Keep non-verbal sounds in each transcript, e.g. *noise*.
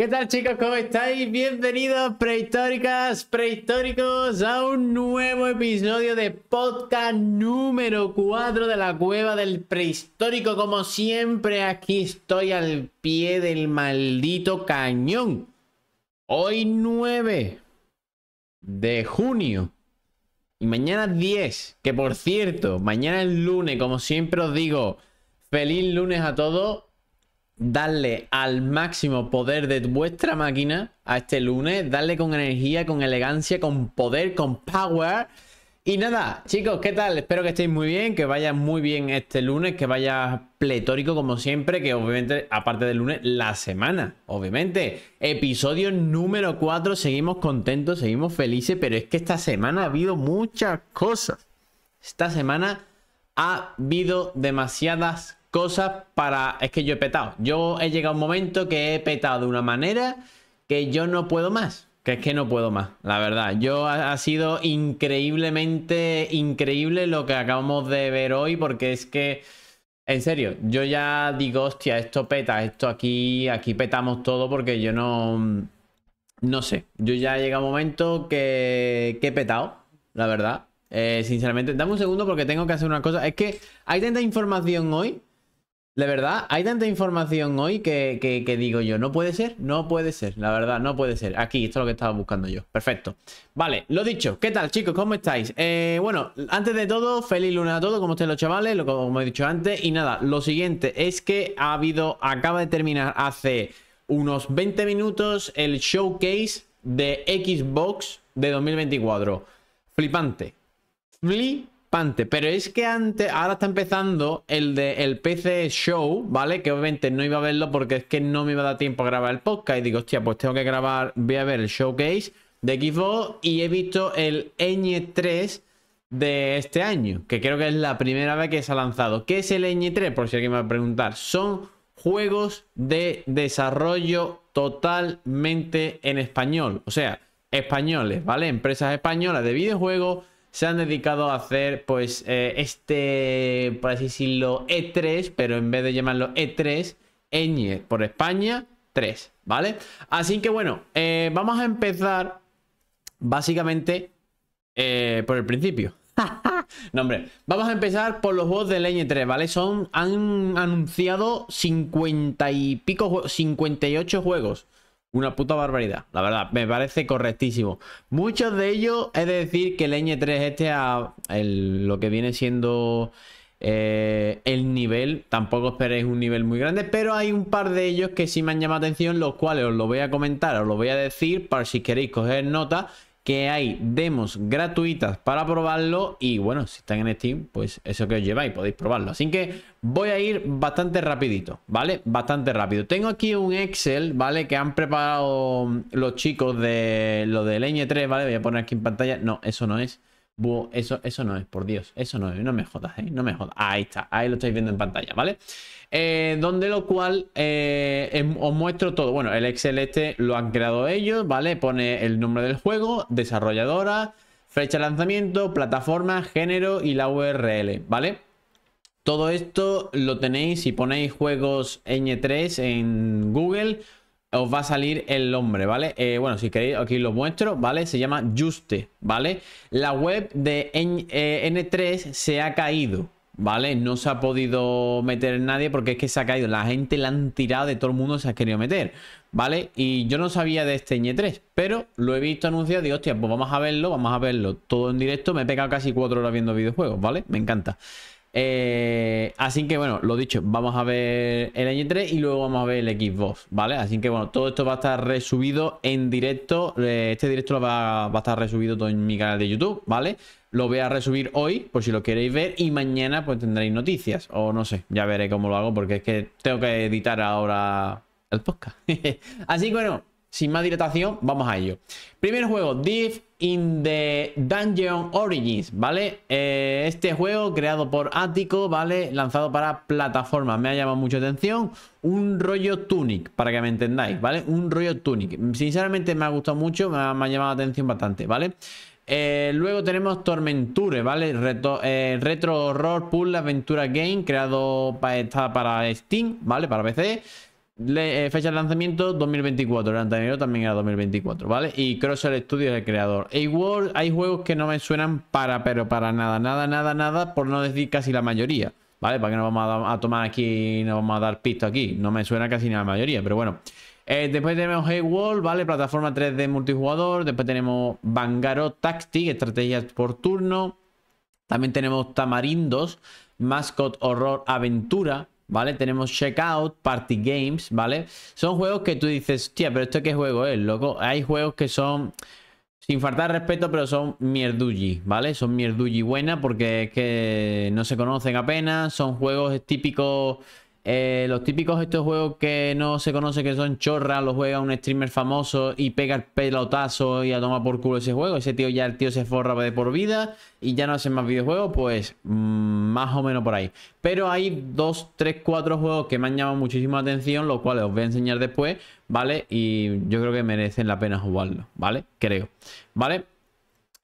¿Qué tal chicos? ¿Cómo estáis? Bienvenidos prehistóricas, prehistóricos a un nuevo episodio de podcast número 4 de la cueva del prehistórico. Como siempre aquí estoy al pie del maldito cañón. Hoy 9 de junio y mañana 10, que por cierto, mañana es lunes, como siempre os digo, feliz lunes a todos darle al máximo poder de vuestra máquina a este lunes, darle con energía, con elegancia, con poder, con power. Y nada, chicos, ¿qué tal? Espero que estéis muy bien, que vaya muy bien este lunes, que vaya pletórico como siempre, que obviamente, aparte del lunes, la semana, obviamente. Episodio número 4, seguimos contentos, seguimos felices, pero es que esta semana ha habido muchas cosas. Esta semana ha habido demasiadas cosas para... Es que yo he petado. Yo he llegado a un momento que he petado de una manera que yo no puedo más. Que es que no puedo más, la verdad. Yo ha, sido increíblemente increíble lo que acabamos de ver hoy porque es que... En serio, yo ya digo, hostia, esto peta, esto aquí, aquí petamos todo porque yo no... No sé, yo ya a un momento que, que he petado, la verdad. Eh, sinceramente, dame un segundo porque tengo que hacer una cosa. Es que hay tanta información hoy la verdad, hay tanta información hoy que, digo yo, no puede ser, no puede ser, la verdad, no puede ser. Aquí, esto es lo que estaba buscando yo. Perfecto. Vale, lo dicho, ¿qué tal chicos? ¿Cómo estáis? Eh, bueno, antes de todo, feliz luna a todos, como estén los chavales, lo, como he dicho antes. Y nada, lo siguiente es que ha habido, acaba de terminar hace unos 20 minutos el showcase de Xbox de 2024. Flipante. Flipante pero es que antes, ahora está empezando el de el PC Show, ¿vale? Que obviamente no iba a verlo porque es que no me iba a dar tiempo a grabar el podcast. Y digo, hostia, pues tengo que grabar, voy a ver el showcase de Xbox y he visto el n 3 de este año, que creo que es la primera vez que se ha lanzado. ¿Qué es el n 3 Por si alguien me va a preguntar. Son juegos de desarrollo totalmente en español. O sea, españoles, ¿vale? Empresas españolas de videojuegos se han dedicado a hacer pues eh, este, por así decirlo, E3, pero en vez de llamarlo E3, ñ por España 3, ¿vale? Así que bueno, eh, vamos a empezar básicamente eh, por el principio. *laughs* no, hombre, vamos a empezar por los juegos del ñ3, ¿vale? Son, han anunciado 50 y pico, 58 juegos. Una puta barbaridad, la verdad, me parece correctísimo. Muchos de ellos, es decir, que el ñ3 este, a lo que viene siendo eh, el nivel, tampoco esperéis un nivel muy grande, pero hay un par de ellos que sí me han llamado atención, los cuales os lo voy a comentar, os lo voy a decir, para si queréis coger nota que hay demos gratuitas para probarlo y bueno, si están en Steam, pues eso que os lleváis, podéis probarlo. Así que voy a ir bastante rapidito, ¿vale? Bastante rápido. Tengo aquí un Excel, ¿vale? Que han preparado los chicos de lo del ñ3, ¿vale? Voy a poner aquí en pantalla. No, eso no es. eso, eso no es, por Dios. Eso no es, no me jodas, ¿eh? No me jodas. Ahí está, ahí lo estáis viendo en pantalla, ¿vale? vale eh, donde lo cual eh, em, os muestro todo. Bueno, el Excel este lo han creado ellos, ¿vale? Pone el nombre del juego, desarrolladora, fecha de lanzamiento, plataforma, género y la URL, ¿vale? Todo esto lo tenéis, si ponéis juegos n 3 en Google, os va a salir el nombre, ¿vale? Eh, bueno, si queréis, aquí lo muestro, ¿vale? Se llama Juste, ¿vale? La web de N 3 se ha caído, ¿Vale? No se ha podido meter nadie porque es que se ha caído. La gente la han tirado de todo el mundo, se ha querido meter. ¿Vale? Y yo no sabía de este Ñ3, pero lo he visto anunciado y digo, hostia, pues vamos a verlo, vamos a verlo. Todo en directo, me he pegado casi cuatro horas viendo videojuegos, ¿vale? Me encanta. Eh, así que bueno, lo dicho, vamos a ver el Ñ3 y luego vamos a ver el Xbox, ¿vale? Así que bueno, todo esto va a estar resubido en directo. Eh, este directo va, a estar resubido todo en mi canal de YouTube, ¿vale? vale lo voy a resumir hoy, por si lo queréis ver, y mañana pues tendréis noticias, o no sé, ya veré cómo lo hago, porque es que tengo que editar ahora el podcast. *laughs* Así que bueno, sin más dilatación, vamos a ello. Primer juego, Div in the Dungeon Origins, ¿vale? Eh, este juego creado por Ático, ¿vale? Lanzado para plataformas, me ha llamado mucho atención. Un rollo Tunic, para que me entendáis, ¿vale? Un rollo Tunic. Sinceramente me ha gustado mucho, me ha, llamado atención bastante, ¿vale? vale eh, luego tenemos Tormenture, ¿vale? Eh, Retro Horror pull aventura Game, creado para, está para Steam, ¿vale? Para PC. Eh, fecha de lanzamiento 2024, el anterior también era 2024, ¿vale? Y Crosser Studios el creador. igual hay juegos que no me suenan para, pero para nada, nada, nada, nada, por no decir casi la mayoría, ¿vale? Para que no vamos a, tomar aquí, no vamos a dar pisto aquí, no me suena casi ni la mayoría, pero bueno. Eh, después tenemos Haywall, ¿vale? Plataforma 3D multijugador. Después tenemos Bangaro Tactic, estrategias por turno. También tenemos Tamarindos, Mascot Horror Aventura, ¿vale? Tenemos Checkout, Party Games, ¿vale? Son juegos que tú dices, tía, pero esto qué juego es, loco. Hay juegos que son, sin faltar respeto, pero son mierdulli, ¿vale? Son mierdulli buena porque es que no se conocen apenas. Son juegos típicos eh, los típicos estos juegos que no se conoce que son chorras, los juega un streamer famoso y pega el pelotazo y a toma por culo ese juego. Ese tío ya el tío se forra de por vida y ya no hace más videojuegos, pues mm, más o menos por ahí. Pero hay dos, tres, cuatro juegos que me han llamado muchísimo atención, los cuales os voy a enseñar después, ¿vale? Y yo creo que merecen la pena jugarlo, ¿vale? Creo, ¿vale?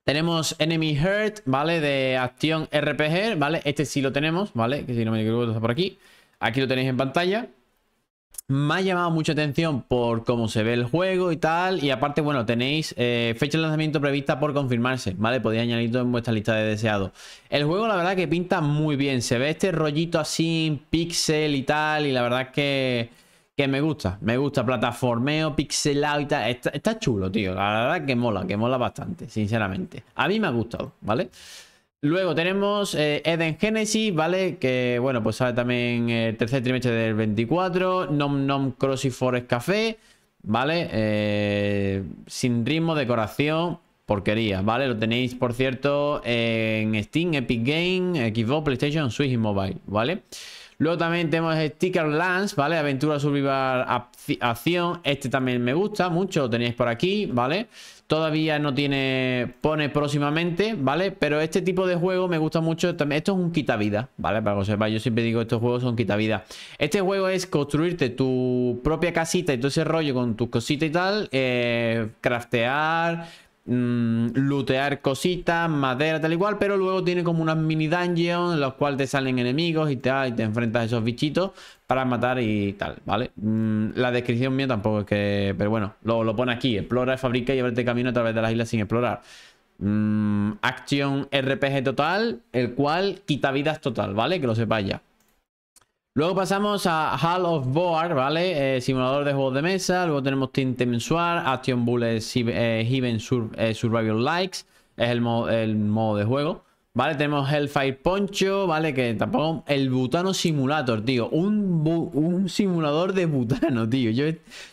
Tenemos Enemy Hurt, ¿vale? De acción RPG, ¿vale? Este sí lo tenemos, ¿vale? Que si no me equivoco está por aquí. Aquí lo tenéis en pantalla. Me ha llamado mucha atención por cómo se ve el juego y tal. Y aparte, bueno, tenéis eh, fecha de lanzamiento prevista por confirmarse, ¿vale? Podéis añadirlo en vuestra lista de deseados. El juego, la verdad, que pinta muy bien. Se ve este rollito así, pixel y tal. Y la verdad que, me gusta. Me gusta. Plataformeo, pixelado y tal. Está, chulo, tío. La verdad que mola, que mola bastante, sinceramente. A mí me ha gustado, ¿vale? vale Luego tenemos eh, Eden Genesis, ¿vale? Que bueno, pues sale también eh, el tercer trimestre del 24. Nom Nom Forest Café, ¿vale? Eh, sin ritmo, decoración, porquería, ¿vale? Lo tenéis, por cierto, en Steam, Epic Game, Xbox, PlayStation, Switch y Mobile, ¿vale? Luego también tenemos Sticker Lance, ¿vale? Aventura Survival Acción. Este también me gusta mucho, lo tenéis por aquí, ¿vale? vale Todavía no tiene... Pone próximamente, ¿vale? Pero este tipo de juego me gusta mucho. esto es un quitavida, ¿vale? Para que sepa, yo siempre digo estos juegos son quitavida. Este juego es construirte tu propia casita y todo ese rollo con tus cositas y tal. Eh, craftear lutear mm, lootear cositas, madera, tal y cual, pero luego tiene como unas mini dungeons en las cuales te salen enemigos y te, enfrentas a esos bichitos para matar y tal, ¿vale? Mm, la descripción mía tampoco es que... Pero bueno, lo, pone aquí, explora, fabrica y abrete este camino a través de las islas sin explorar. Mm, acción RPG total, el cual quita vidas total, ¿vale? Que lo sepáis ya. Luego pasamos a Hall of Board, ¿vale? Eh, simulador de juegos de mesa. Luego tenemos Tinte Mensual, Action Bullet, Heaven eh, eh, Survival Likes. Es el, modo de juego. ¿Vale? Tenemos Hellfire Poncho, ¿vale? Que tampoco... El Butano Simulator, tío. Un, un simulador de butano, tío. Yo,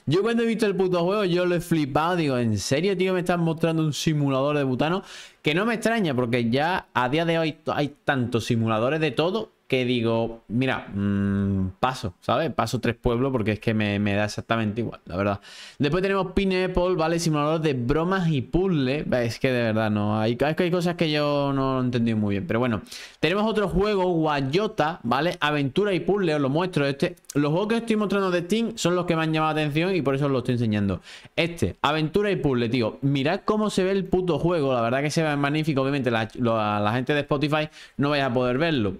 yo cuando he visto el puto juego, yo lo he flipado. Digo, ¿en serio, tío? Me están mostrando un simulador de butano. Que no me extraña, porque ya a día de hoy hay tantos simuladores de todo que digo, mira, mm, paso, ¿sabes? Paso tres pueblos porque es que me, da exactamente igual, la verdad. Después tenemos Pineapple, ¿vale? Simulador de bromas y puzzle. Es que de verdad no, hay, hay cosas que yo no he entendido muy bien. Pero bueno, tenemos otro juego, Guayota, ¿vale? Aventura y puzzle, os lo muestro. Este, los juegos que estoy mostrando de Steam son los que me han llamado la atención y por eso os lo estoy enseñando. Este, Aventura y puzzle, tío. Mirad cómo se ve el puto juego, la verdad que se ve magnífico. Obviamente la, la, gente de Spotify no vaya a poder verlo.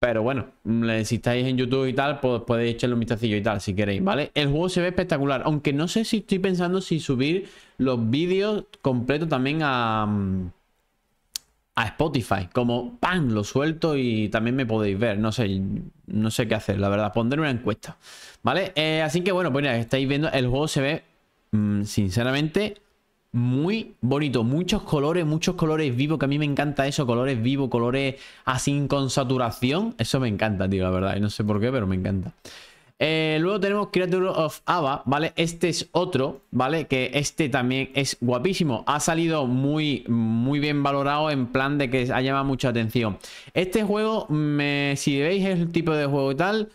Pero bueno, mm, si estáis en YouTube y tal, pues podéis echarle un vistacillo y tal si queréis, ¿vale? El juego se ve espectacular, aunque no sé si estoy pensando si subir los vídeos completos también a, mm, a Spotify. Como, ¡pam! Lo suelto y también me podéis ver. No sé, no sé qué hacer, la verdad. Pondré una encuesta, ¿vale? Eh, así que bueno, pues ya estáis viendo, el juego se ve, mm, sinceramente, muy bonito. Muchos colores, muchos colores vivos, que a mí me encanta eso. Colores vivos, colores así con saturación. Eso me encanta, tío, la verdad. Y no sé por qué, pero me encanta. Eh, luego tenemos Creature of Ava, ¿vale? Este es otro, ¿vale? Que este también es guapísimo. Ha salido muy, muy bien valorado en plan de que ha llamado mucha atención. Este juego, si veis, el tipo de juego y tal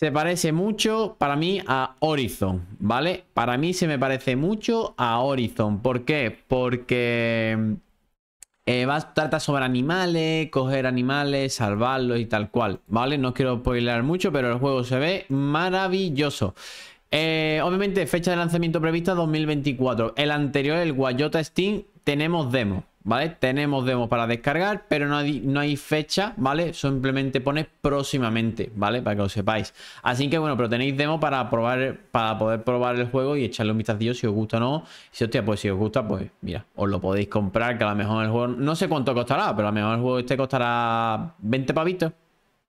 se parece mucho para mí a Horizon, ¿vale? Para mí se me parece mucho a Horizon. ¿Por qué? Porque eh, a trata sobre animales, coger animales, salvarlos y tal cual, ¿vale? No quiero spoilear mucho, pero el juego se ve maravilloso. Eh, obviamente, fecha de lanzamiento prevista 2024. El anterior, el Guayota Steam, tenemos demo. ¿vale? Tenemos demos para descargar, pero no hay, fecha, ¿vale? Simplemente pone próximamente, ¿vale? Para que lo sepáis. Así que bueno, pero tenéis demo para probar, para poder probar el juego y echarle un vistazo si os gusta o no. si hostia, pues si os gusta, pues mira, os lo podéis comprar, que a lo mejor el juego, no sé cuánto costará, pero a lo mejor el juego este costará 20 pavitos.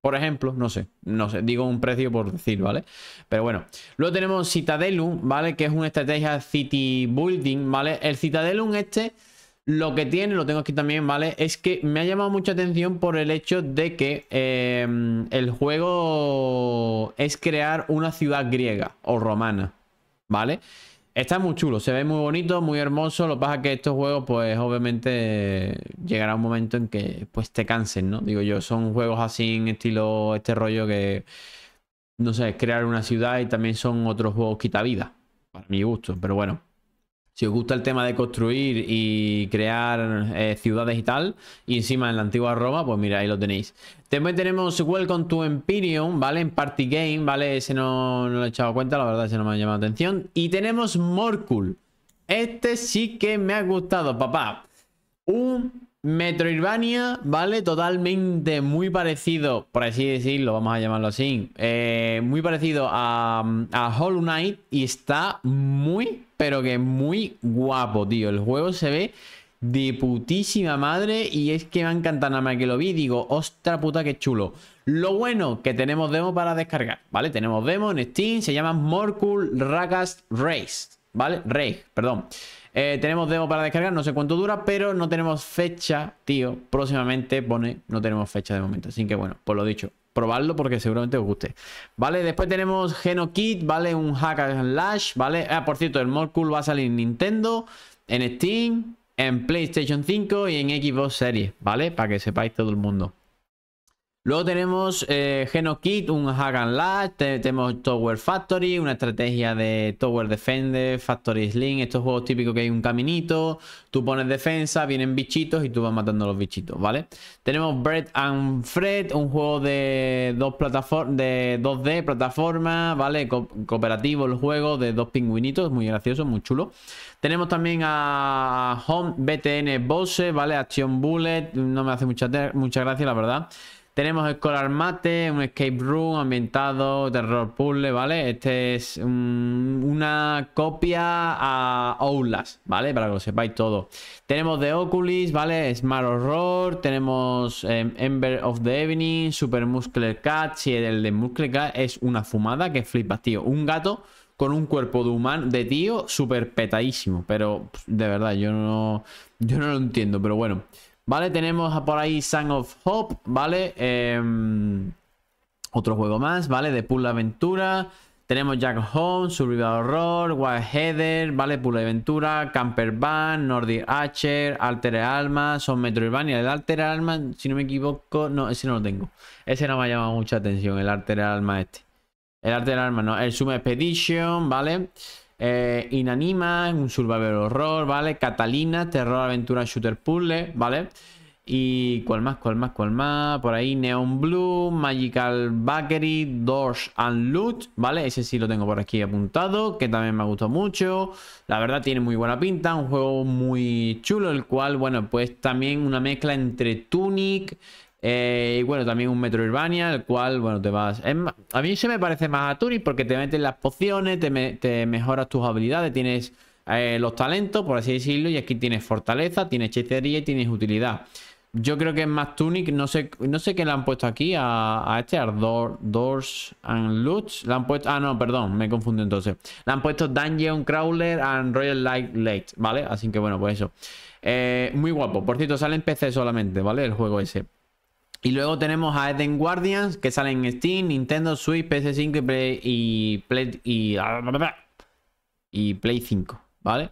Por ejemplo, no sé, no sé, digo un precio por decir, ¿vale? Pero bueno, luego tenemos Citadelum, ¿vale? Que es una estrategia city building, ¿vale? El Citadelum este lo que tiene, lo tengo aquí también, ¿vale? Es que me ha llamado mucha atención por el hecho de que em, el juego es crear una ciudad griega o romana, ¿vale? Está muy chulo, se ve muy bonito, muy hermoso. Lo que pasa es que estos juegos, pues obviamente llegará un momento en que pues te cansen, ¿no? Digo yo, son juegos así en estilo, este rollo que, no sé, es crear una ciudad y también son otros juegos quita vida, para mi gusto, pero bueno si os gusta el tema de construir y crear eh, ciudades y tal, y encima en la antigua Roma, pues mira, ahí lo tenéis. También tenemos Welcome to Empyrean, ¿vale? En Party Game, ¿vale? Ese no, no lo he echado cuenta, la verdad, ese no me ha llamado atención. Y tenemos Morkul. Este sí que me ha gustado, papá. Un Metroidvania, ¿vale? Totalmente muy parecido, por así decirlo, vamos a llamarlo así. Eh, muy parecido a, a, Hollow Knight y está muy, pero que muy guapo, tío. El juego se ve de putísima madre y es que me encanta nada más que lo vi. Digo, ostra puta, qué chulo. Lo bueno, que tenemos demo para descargar, ¿vale? Tenemos demo en Steam, se llama Morcul Ragas Race, ¿vale? Rage, perdón. Eh, tenemos demo para descargar, no sé cuánto dura, pero no tenemos fecha, tío. Próximamente pone, no tenemos fecha de momento. Así que bueno, pues lo dicho, probadlo porque seguramente os guste. Vale, después tenemos Geno Kit, ¿vale? Un Hacker and lash, ¿vale? Ah, por cierto, el More Cool va a salir en Nintendo, en Steam, en PlayStation 5 y en Xbox Series, ¿vale? Para que sepáis todo el mundo. Luego tenemos eh, Geno Genokit, un Hack and tenemos Tower Factory, una estrategia de Tower Defender, Factory Sling, estos juegos típicos que hay un caminito, tú pones defensa, vienen bichitos y tú vas matando a los bichitos, ¿vale? Tenemos Bread and Fred, un juego de, dos de 2D, plataforma, ¿vale? cooperativo el juego de dos pingüinitos, muy gracioso, muy chulo. Tenemos también a Home BTN Bosses, ¿vale? Action Bullet, no me hace mucha, mucha gracia, la verdad. Tenemos el mate, un escape room ambientado, terror puzzle, ¿vale? Este es una copia a Oulas ¿vale? Para que lo sepáis todo. Tenemos The Oculus, ¿vale? Smart Horror, tenemos em, Ember of the Evening, Super Muscle Cat. Si el de Muscle Cat es una fumada que flipas, tío. Un gato con un cuerpo de humano, de tío, súper petadísimo. Pero, de verdad, yo no, yo no lo entiendo, pero bueno. Vale, tenemos por ahí Sang of Hope, ¿vale? Em, otro juego más, ¿vale? De Pull Aventura. Tenemos Jack Home, Survival Horror, Wild Header, ¿vale? Pull Aventura, Camper Van, Nordic Archer, Alter Alma, Son Metroidvania. El Alter Alma, si no me equivoco, no, ese no lo tengo. Ese no me ha llamado mucha atención, el Alter Alma este. El Alter Alma, no. El Sum Expedition, ¿vale? vale eh, Inanima un survival horror, ¿vale? Catalina, terror, aventura, shooter, puzzle, ¿vale? Y cuál más, cuál más, cuál más. Por ahí Neon Blue, Magical Bakery, Doors and Loot, ¿vale? Ese sí lo tengo por aquí apuntado, que también me gustado mucho. La verdad tiene muy buena pinta, un juego muy chulo, el cual, bueno, pues también una mezcla entre Tunic, eh, y bueno, también un Metro Urbania el cual, bueno, te vas... a mí se me parece más a Tunic porque te meten las pociones, te, mejoras tus habilidades, tienes eh, los talentos, por así decirlo, y aquí tienes fortaleza, tienes hechicería y tienes utilidad. Yo creo que es más Tunic, no sé, no sé qué le han puesto aquí a, este, a Doors and Loots. han puesto, ah, no, perdón, me confundí entonces. Le han puesto Dungeon Crawler and Royal Light Late, ¿vale? Así que bueno, pues eso. Eh, muy guapo, por cierto, sale en PC solamente, ¿vale? El juego ese. Y luego tenemos a Eden Guardians, que sale en Steam, Nintendo, Switch, PS5 y Play, y Play, y, ah, Play 5, ¿vale?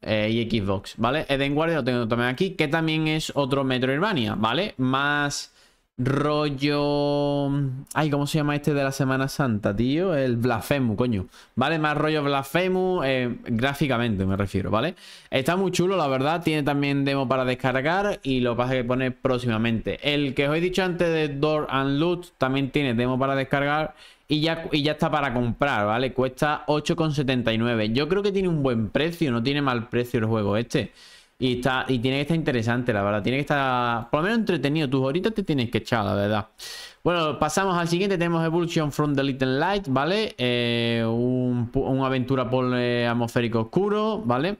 Eh, y Xbox, ¿vale? Eden Guardians lo tengo también aquí, que también es otro Metroidvania, ¿vale? Más Rollo. Mm, ay, ¿cómo se llama este de la Semana Santa, tío? El blasfemo coño. ¿Vale? Más rollo blasfemo eh, gráficamente me refiero, ¿vale? Está muy chulo, la verdad. Tiene también demo para descargar y lo vas que poner próximamente. El que os he dicho antes de Door and Loot también tiene demo para descargar y ya, y ya está para comprar, ¿vale? Cuesta 8,79. Yo creo que tiene un buen precio, no tiene mal precio el juego este. Y, está, y tiene que estar interesante, la verdad. Tiene que estar, por lo menos, entretenido. Tus horitas te tienes que echar, la verdad. Bueno, pasamos al siguiente. Tenemos Evolution from the Little Light, ¿vale? Eh, un, una aventura por eh, atmosférico oscuro, ¿vale?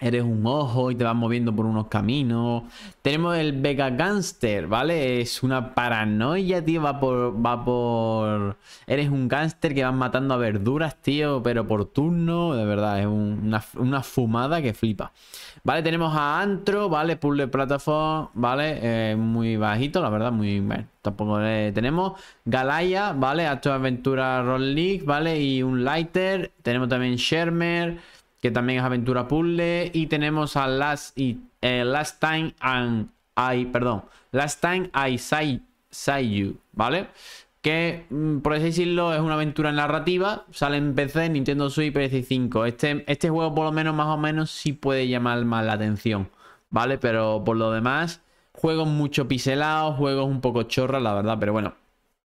Eres un ojo y te vas moviendo por unos caminos. Tenemos el Vega Gangster, ¿vale? Es una paranoia, tío. Va por. Va por. Eres un gangster que vas matando a verduras, tío. Pero por turno. De verdad, es una, una fumada que flipa. Vale, tenemos a Antro, ¿vale? Puzzle Platform, ¿vale? Eh, muy bajito, la verdad, muy... Bueno, tampoco tenemos. Galaya, ¿vale? Actual Aventura Roll League, ¿vale? Y un Lighter. Tenemos también Shermer, que también es Aventura Puzzle. Y tenemos a Last, y, eh, Last Time and... I, perdón. Last Time I Say, You, ¿vale? que, mm, por así decirlo, es una aventura narrativa. Sale en PC, Nintendo Switch, PS5. Este, este juego, por lo menos, más o menos, sí puede llamar más la atención, ¿vale? Pero por lo demás, juegos mucho piselados, juegos un poco chorras, la verdad. Pero bueno,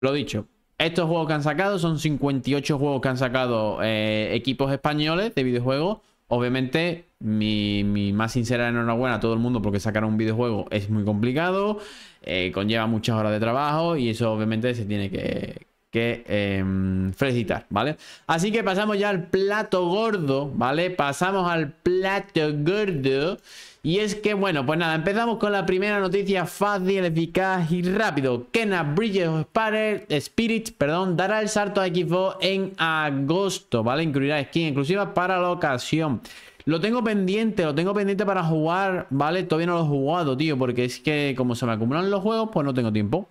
lo dicho. Estos juegos que han sacado son 58 juegos que han sacado eh, equipos españoles de videojuegos. Obviamente, mi, más sincera enhorabuena a todo el mundo porque sacar un videojuego es muy complicado, eh, conlleva muchas horas de trabajo y eso obviamente se tiene que, que em, felicitar, ¿vale? Así que pasamos ya al plato gordo, ¿vale? Pasamos al plato gordo. Y es que, bueno, pues nada, empezamos con la primera noticia fácil, eficaz y rápido. Kena Bridges Spirit, Spirit perdón, dará el salto a Xbox en agosto, ¿vale? Incluirá skin inclusiva para la ocasión. Lo tengo pendiente, lo tengo pendiente para jugar, ¿vale? Todavía no lo he jugado, tío, porque es que como se me acumulan los juegos, pues no tengo tiempo.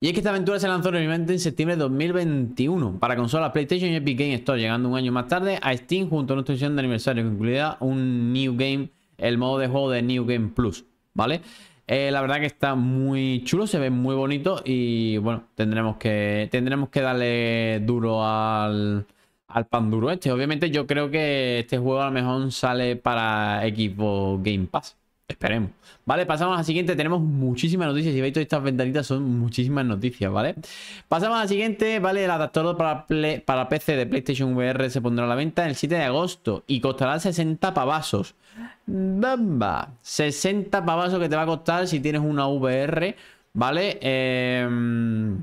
Y es que esta aventura se lanzó originalmente en septiembre de 2021 para consolas PlayStation y Epic Games Store, llegando un año más tarde a Steam junto a una extensión de aniversario, que incluía un New Game, el modo de juego de New Game Plus, ¿vale? Eh, la verdad que está muy chulo, se ve muy bonito y bueno, tendremos que, tendremos que darle duro al, al pan duro este. Obviamente yo creo que este juego a lo mejor sale para equipo Game Pass. Esperemos. Vale, pasamos la siguiente. Tenemos muchísimas noticias. Si veis todas estas ventanitas son muchísimas noticias, ¿vale? Pasamos la siguiente. Vale, el adaptador para, para PC de PlayStation VR se pondrá a la venta el 7 de agosto y costará 60 pavasos. ¡Bamba! 60 pavasos que te va a costar si tienes una VR, ¿vale? Eh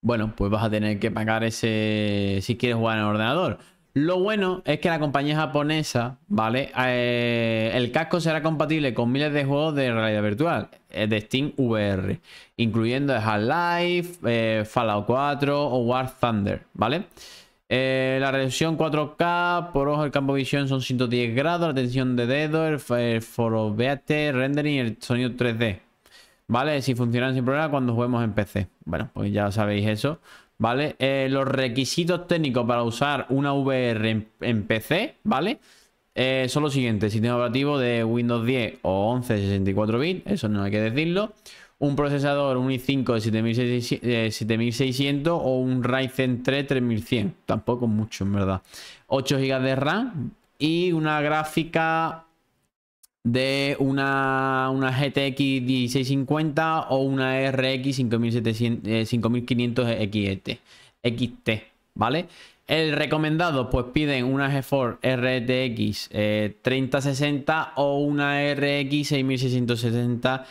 bueno, pues vas a tener que pagar ese si quieres jugar en el ordenador. Lo bueno es que la compañía japonesa, ¿vale? Eh, el casco será compatible con miles de juegos de realidad virtual eh, de Steam VR, incluyendo Half-Life, eh, Fallout 4 o War Thunder, ¿vale? la reducción 4K, por ojo, el campo de visión son 110 grados, la tensión de dedo, el, foro rendering y el sonido 3D, ¿Vale? Si funcionan sin problema cuando juguemos en PC. Bueno, pues ya sabéis eso. ¿Vale? Eh, los requisitos técnicos para usar una VR en, PC, ¿vale? Eh, son los siguientes. Sistema operativo de Windows 10 o 11 64 bits, eso no hay que decirlo. Un procesador, un i5 de 7600 eh, o un Ryzen 3 3100. Tampoco mucho, en verdad. 8 GB de RAM y una gráfica de una, una GTX 1650 o una RX 5500 XT, XT, ¿vale? El recomendado, pues piden una GeForce RTX 3060 eh, o una RX 6660,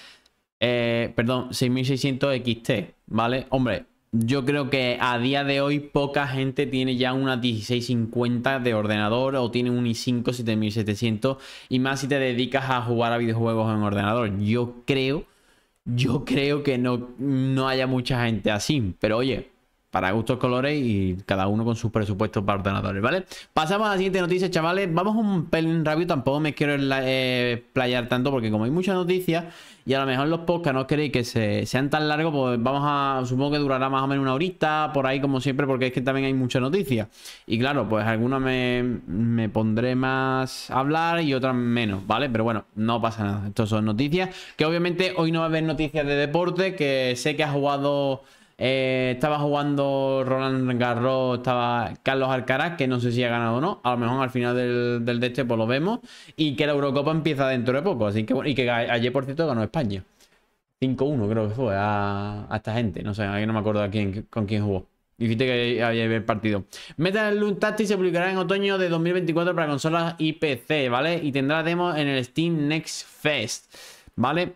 eh, perdón, 6600 XT, ¿vale? Hombre, yo creo que a día de hoy poca gente tiene ya una 1650 de ordenador o tiene un i5 7700 y más si te dedicas a jugar a videojuegos en ordenador. Yo creo, yo creo que no, no haya mucha gente así, pero oye, para gustos colores y cada uno con sus presupuestos para ordenadores, ¿vale? Pasamos a la siguiente noticia, chavales. Vamos un pelín rápido, tampoco me quiero eh, playar tanto porque como hay muchas noticias y a lo mejor los podcasts no queréis que sean tan largos, pues vamos a, supongo que durará más o menos una horita, por ahí como siempre, porque es que también hay muchas noticias. Y claro, pues algunas me, me pondré más a hablar y otras menos, ¿vale? Pero bueno, no pasa nada. Estas son noticias, que obviamente hoy no va a haber noticias de deporte, que sé que ha jugado... Eh, estaba jugando Roland Garros, estaba Carlos Alcaraz, que no sé si ha ganado o no. A lo mejor al final del, del de este pues lo vemos. Y que la Eurocopa empieza dentro de poco. Así que bueno, y que ayer por cierto ganó España. 5-1 creo que fue a, esta gente. No sé, no me acuerdo con quién jugó. Dijiste que había partido. Meta del Loom Tactics se publicará en otoño de 2024 para consolas y PC, ¿vale? Y tendrá demo en el Steam Next Fest, ¿vale?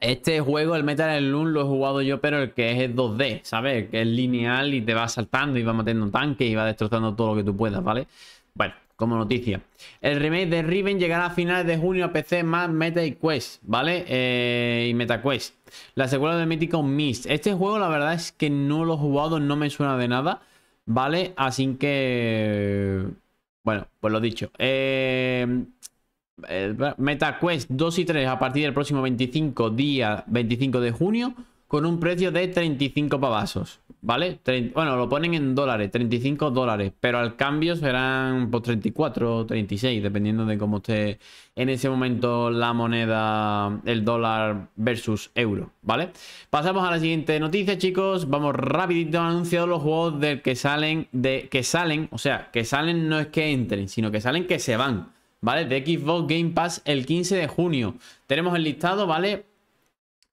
Este juego, el Metal el Loom, lo he jugado yo, pero el que es el 2D, ¿sabes? que es lineal y te va saltando y va metiendo un tanque y va destrozando todo lo que tú puedas, ¿vale? Bueno, como noticia. El remake de Riven llegará a finales de junio a PC más Meta y Quest, ¿vale? Eh, y Meta Quest. La secuela de Mythical Mist. Este juego la verdad es que no lo he jugado, no me suena de nada, ¿vale? Así que... Bueno, pues lo dicho. Eh, MetaQuest 2 y 3 a partir del próximo 25 día 25 de junio con un precio de 35 pavasos, ¿vale? bueno, lo ponen en dólares, 35 dólares, pero al cambio serán 34 o 36, dependiendo de cómo esté en ese momento la moneda, el dólar versus euro, ¿vale? Pasamos a la siguiente noticia, chicos. Vamos rapidito, anunciado los juegos del que salen, de que salen, o sea, que salen no es que entren, sino que salen que se van. ¿vale? De Xbox Game Pass el 15 de junio. Tenemos el listado, ¿vale?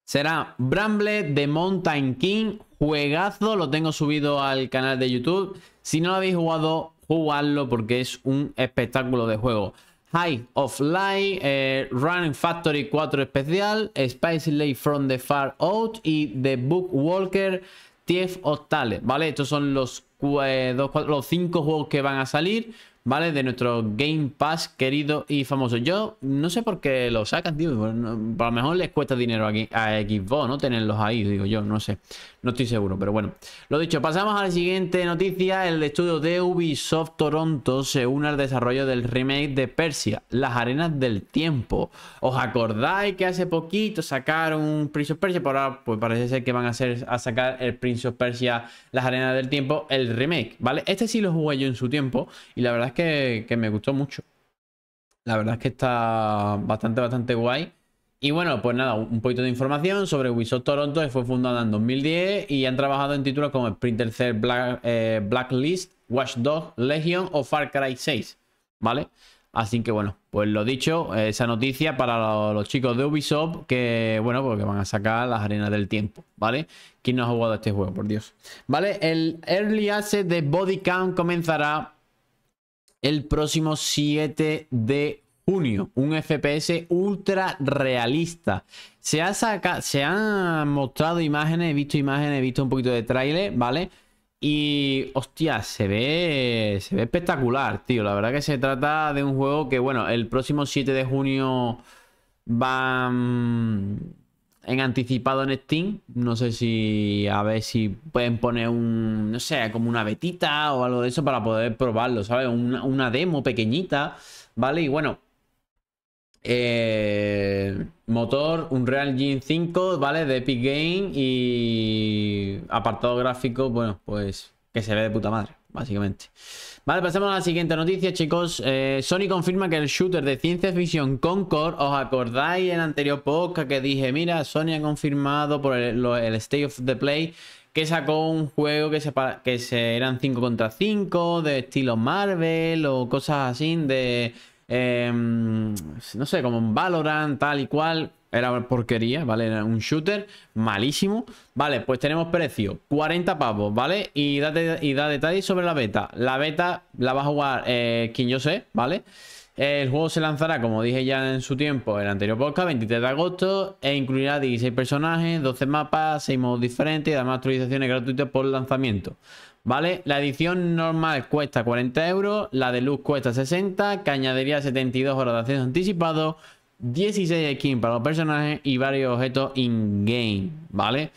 Será Bramble de Mountain King, juegazo, lo tengo subido al canal de YouTube. Si no lo habéis jugado, jugadlo porque es un espectáculo de juego. High of Light, eh, Running Factory 4 especial, Spicy Lake from the Far Out y The Book Walker TF Tales. ¿vale? Estos son los, eh, cuatro, los cinco juegos que van a salir. ¿vale? De nuestro Game Pass querido y famoso. Yo no sé por qué lo sacan, tío. Bueno, a lo mejor les cuesta dinero aquí a Xbox, ¿no? Tenerlos ahí, digo yo, no sé. No estoy seguro, pero bueno. Lo dicho, pasamos a la siguiente noticia. El estudio de Ubisoft Toronto se une al desarrollo del remake de Persia, Las Arenas del Tiempo. ¿Os acordáis que hace poquito sacaron un Prince of Persia? Por ahora, pues parece ser que van a, hacer, a sacar el Prince of Persia, Las Arenas del Tiempo, el remake, ¿vale? Este sí lo jugué yo en su tiempo y la verdad es que, me gustó mucho. La verdad es que está bastante, bastante guay. Y bueno, pues nada, un poquito de información sobre Ubisoft Toronto, que fue fundada en 2010 y han trabajado en títulos como Sprinter Cell, Black, eh, Blacklist, Watchdog, Legion o Far Cry 6, ¿vale? Así que bueno, pues lo dicho, esa noticia para los chicos de Ubisoft que, bueno, porque pues van a sacar las arenas del tiempo, ¿vale? ¿Quién no ha jugado a este juego, por Dios? ¿Vale? El Early Access de Body Count comenzará el próximo 7 de junio. Un FPS ultra realista. Se, ha se han mostrado imágenes, he visto imágenes, he visto un poquito de tráiler, ¿vale? Y hostia, se ve, se ve espectacular, tío. La verdad que se trata de un juego que, bueno, el próximo 7 de junio va en anticipado en Steam. No sé si a ver si pueden poner un, no sé, como una vetita o algo de eso para poder probarlo, ¿sabes? Una, demo pequeñita, ¿vale? Y bueno. Eh, motor motor Real Engine 5, ¿vale? De Epic Game y apartado gráfico, bueno, pues que se ve de puta madre, básicamente. Vale, pasemos a la siguiente noticia, chicos. Eh, Sony confirma que el shooter de ciencia ficción Concord, ¿os acordáis en el anterior podcast que dije, mira, Sony ha confirmado por el, State of the Play que sacó un juego que, se, que se, eran 5 contra 5, de estilo Marvel o cosas así, de... Em, no sé, como Valorant, tal y cual. Era porquería, ¿vale? Era un shooter malísimo. Vale, pues tenemos precio. 40 pavos, ¿vale? Y da, y da detalles sobre la beta. La beta la va a jugar quien yo sé, ¿vale? El juego se lanzará, como dije ya en su tiempo, el anterior podcast, 23 de agosto, e incluirá 16 personajes, 12 mapas, 6 modos diferentes y además actualizaciones gratuitas por lanzamiento. ¿Vale? La edición normal cuesta 40 euros, la de luz cuesta 60, que añadiría 72 horas de acceso anticipado, 16 skins para los personajes y varios objetos in-game, ¿vale?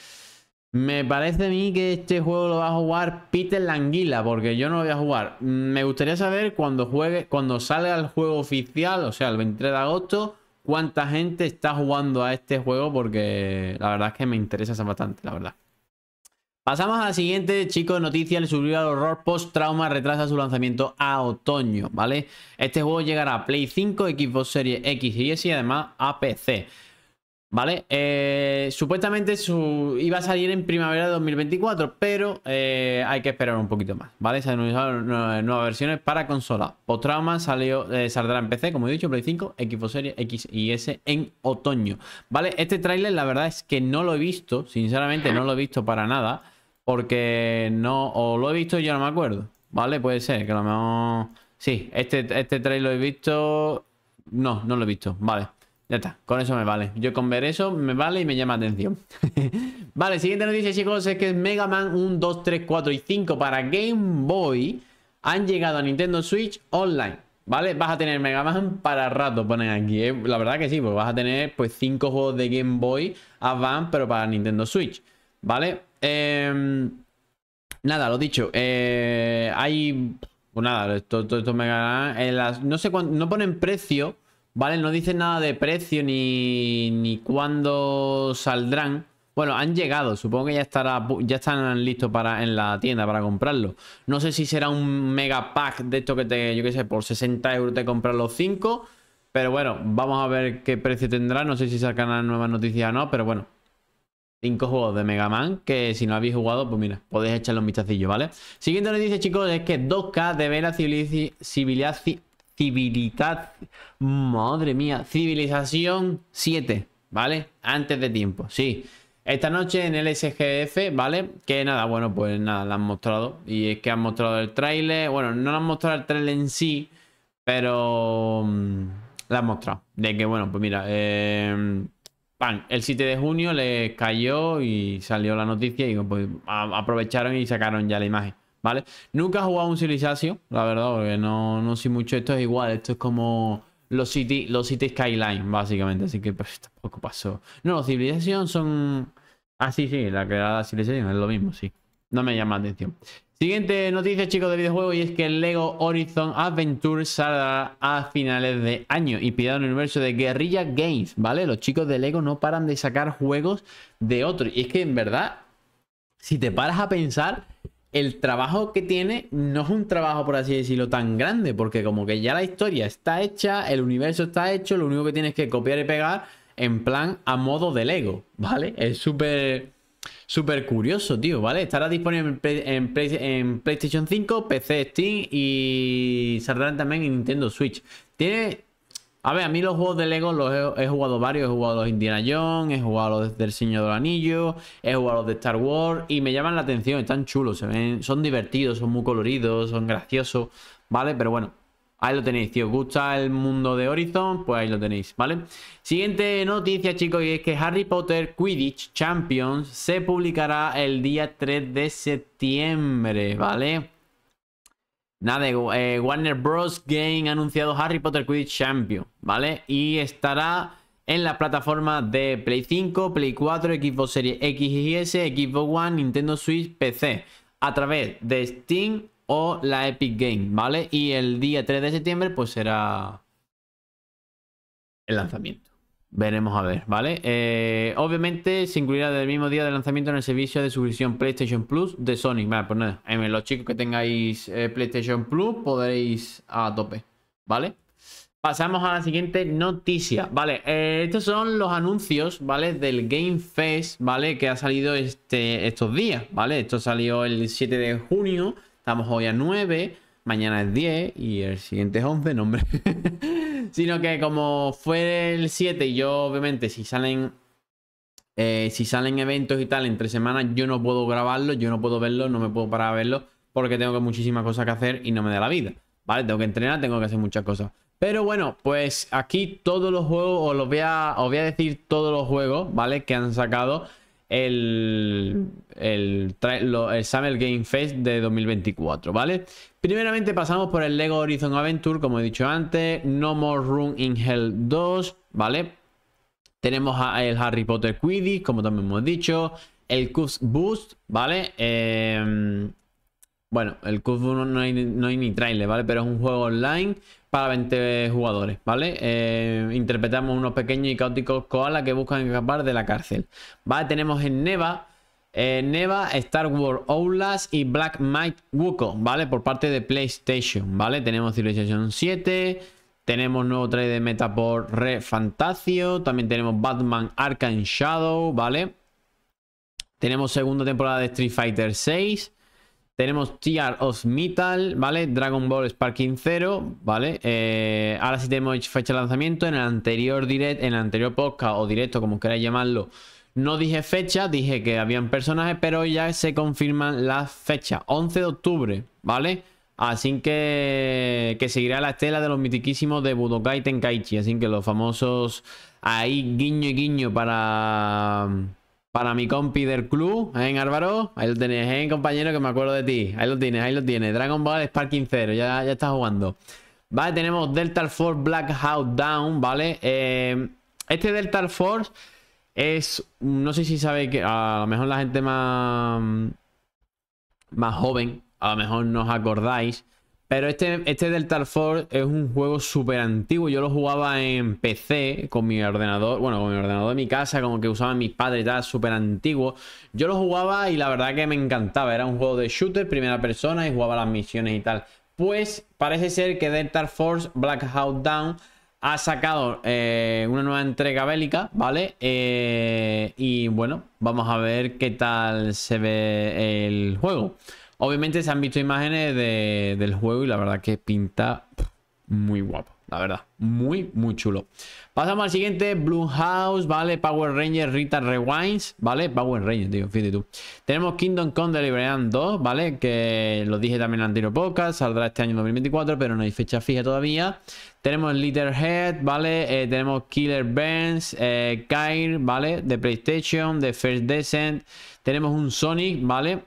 Me parece a mí que este juego lo va a jugar Peter Languila, porque yo no lo voy a jugar. Me gustaría saber cuando juegue, cuando salga el juego oficial, o sea, el 23 de agosto, cuánta gente está jugando a este juego, porque la verdad es que me interesa bastante, la verdad. Pasamos a la siguiente, chicos, noticia, el survival horror post-trauma retrasa su lanzamiento a otoño, ¿vale? Este juego llegará a Play 5, Xbox Series X y S y además a PC, ¿vale? Eh, supuestamente iba a salir en primavera de 2024, pero eh, hay que esperar un poquito más, ¿vale? Se han anunciado nuevas versiones para consola. Post-trauma salió, eh, saldrá en PC, como he dicho, Play 5, Xbox Series X y S en otoño, ¿vale? Este tráiler la verdad es que no lo he visto, sinceramente no lo he visto para nada. Porque no, o lo he visto y yo no me acuerdo. ¿Vale? Puede ser, que lo mejor... Sí, este, este lo he visto... No, no lo he visto. Vale. Ya está, con eso me vale. Yo con ver eso me vale y me llama atención. *laughs* vale, siguiente noticia, chicos, es que Mega Man 1, 2, 3, 4 y 5 para Game Boy han llegado a Nintendo Switch online. ¿Vale? Vas a tener Mega Man para rato, ponen aquí. ¿eh? La verdad que sí, pues vas a tener pues 5 juegos de Game Boy Advance, pero para Nintendo Switch. ¿Vale? Em, nada, lo dicho. Eh, hay. Pues nada, esto, esto, me eh, no sé No ponen precio, ¿vale? No dicen nada de precio ni, ni cuándo saldrán. Bueno, han llegado, supongo que ya estará, ya están listos para, en la tienda para comprarlo. No sé si será un mega pack de esto que te, yo qué sé, por 60 euros te compras los 5. Pero bueno, vamos a ver qué precio tendrá. No sé si sacarán nuevas noticias o no, pero bueno, 5 juegos de Mega Man que si no habéis jugado, pues mira, podéis echarle un vistacillo, ¿vale? Siguiente nos dice, chicos, es que 2K de civilidad, civilidad, madre mía, civilización 7, ¿vale? Antes de tiempo, sí. Esta noche en el SGF, ¿vale? Que nada, bueno, pues nada, la han mostrado. Y es que han mostrado el tráiler, bueno, no la han mostrado el trailer en sí, pero mm, la han mostrado. De que, bueno, pues mira, eh el 7 de junio le cayó y salió la noticia y pues, aprovecharon y sacaron ya la imagen, ¿vale? Nunca he jugado un Civilization, la verdad, porque no, no sé mucho. Esto es igual, esto es como los City, los City Skyline, básicamente, así que pues, tampoco pasó. No, los Civilization son... Ah, sí, sí, la creada Civilization es lo mismo, sí. No me llama la atención. Siguiente noticia, chicos, de videojuego y es que el LEGO Horizon Adventure saldrá a finales de año y pide un universo de Guerrilla Games, ¿vale? Los chicos de LEGO no paran de sacar juegos de otros. Y es que en verdad, si te paras a pensar, el trabajo que tiene no es un trabajo, por así decirlo, tan grande, porque como que ya la historia está hecha, el universo está hecho, lo único que tienes que copiar y pegar en plan a modo de LEGO, ¿vale? Es súper Súper curioso, tío, ¿vale? Estará disponible en, PlayStation 5, PC, Steam y saldrán también en Nintendo Switch. Tiene... A ver, a mí los juegos de Lego los he, jugado varios. He jugado los Indiana Jones, he jugado los del Señor del Anillo, he jugado los de Star Wars y me llaman la atención, están chulos, se ven, son divertidos, son muy coloridos, son graciosos, ¿vale? Pero bueno, Ahí lo tenéis, si os gusta el mundo de Horizon, pues ahí lo tenéis, ¿vale? Siguiente noticia, chicos, y es que Harry Potter Quidditch Champions se publicará el día 3 de septiembre, ¿vale? Nada, eh, Warner Bros. Game ha anunciado Harry Potter Quidditch Champions, ¿vale? Y estará en la plataforma de Play 5, Play 4, Xbox Series X y S, Xbox One, Nintendo Switch, PC, a través de Steam, o la Epic Game, ¿vale? Y el día 3 de septiembre pues será el lanzamiento. Veremos a ver, ¿vale? Eh, obviamente se incluirá del mismo día de lanzamiento en el servicio de suscripción PlayStation Plus de Sonic. Vale, pues nada, los chicos que tengáis eh, PlayStation Plus podréis a tope, ¿vale? Pasamos a la siguiente noticia, ¿vale? Eh, estos son los anuncios, ¿vale? Del Game Fest, ¿vale? Que ha salido este, estos días, ¿vale? Esto salió el 7 de junio Estamos hoy a 9, mañana es 10 y el siguiente es 11, no hombre. *laughs* Sino que como fue el 7 y yo obviamente si salen... Eh, si salen eventos y tal entre semanas, yo no puedo grabarlo, yo no puedo verlo, no me puedo parar a verlo porque tengo muchísimas cosas que hacer y no me da la vida. ¿Vale? Tengo que entrenar, tengo que hacer muchas cosas. Pero bueno, pues aquí todos los juegos, os, los voy a, os voy a decir todos los juegos, ¿vale? Que han sacado el, mm. el, Summer Game Fest de 2024, ¿vale? Primeramente pasamos por el LEGO Horizon Adventure, como he dicho antes, No More Room in Hell 2, ¿vale? Tenemos el Harry Potter Quidditch, como también hemos dicho, el Cubs Boost, ¿vale? Eh, bueno, el Kuzbu no, no, hay, ni trailer, ¿vale? Pero es un juego online para 20 jugadores, ¿vale? Eh, interpretamos unos pequeños y caóticos koalas que buscan escapar de la cárcel. Vale, tenemos en Neva, Neva, Star Wars Outlast y Black Might Wukong, ¿vale? Por parte de PlayStation, ¿vale? Tenemos Civilization 7, tenemos nuevo trailer de meta por Re Fantasio, también tenemos Batman Arkham Shadow, ¿vale? Tenemos segunda temporada de Street Fighter 6. Tenemos Tier of Metal, ¿vale? Dragon Ball Sparking 0, ¿vale? Eh, ahora sí tenemos fecha de lanzamiento. En el anterior direct, en el anterior podcast o directo, como queráis llamarlo, no dije fecha, dije que habían personajes, pero ya se confirman las fechas. 11 de octubre, ¿vale? Así que, que seguirá la estela de los mitiquísimos de Budokai Tenkaichi. Así que los famosos ahí guiño y guiño para para mi compi del club, ¿eh, Álvaro? Ahí lo tienes, ¿eh, compañero? Que me acuerdo de ti. Ahí lo tienes, ahí lo tienes. Dragon Ball Sparking Zero, ya, ya está jugando. Vale, tenemos Delta Force Black House Down, ¿vale? Eh, este Delta Force es... No sé si sabéis que... A lo mejor la gente más... Más joven, a lo mejor no os acordáis. Pero este, este Delta Force es un juego súper antiguo. Yo lo jugaba en PC con mi ordenador, bueno, con mi ordenador de mi casa, como que usaban mis padres y tal, súper antiguo. Yo lo jugaba y la verdad que me encantaba. Era un juego de shooter, primera persona y jugaba las misiones y tal. Pues parece ser que Delta Force Black Down ha sacado eh, una nueva entrega bélica, ¿vale? Eh, y bueno, vamos a ver qué tal se ve el juego. Obviamente se han visto imágenes del juego y la verdad que pinta muy guapo, la verdad. Muy, muy chulo. Pasamos al siguiente, Blue House, ¿vale? Power Ranger Rita Rewinds, ¿vale? Power Ranger, tío, fíjate tú. Tenemos Kingdom Come Deliverance 2, ¿vale? Que lo dije también en el anterior podcast, saldrá este año 2024, pero no hay fecha fija todavía. Tenemos Head, ¿vale? Eh, tenemos Killer Benz, eh, ¿vale? De PlayStation, de First Descent. Tenemos un Sonic, ¿vale?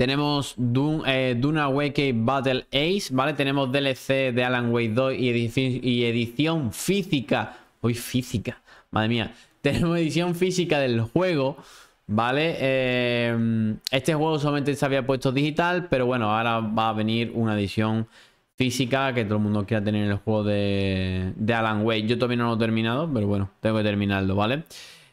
Tenemos Doom, eh, Duna Wake Battle Ace, ¿vale? Tenemos DLC de Alan Wake 2 y, edición física. Uy, física, madre mía. *laughs* Tenemos edición física del juego, ¿vale? Em, este juego solamente se había puesto digital, pero bueno, ahora va a venir una edición física que todo el mundo quiera tener en el juego de, de Alan Wake. Yo todavía no lo he terminado, pero bueno, tengo que terminarlo, ¿vale?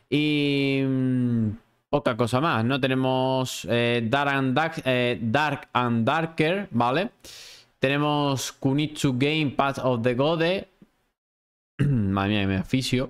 Y... Mm, otra cosa más. No tenemos eh, Dark, and Dark, eh, Dark, and Darker, ¿vale? Tenemos Kunitsu Game Path of the Gode. *clears throat* Madre mía, me aficio.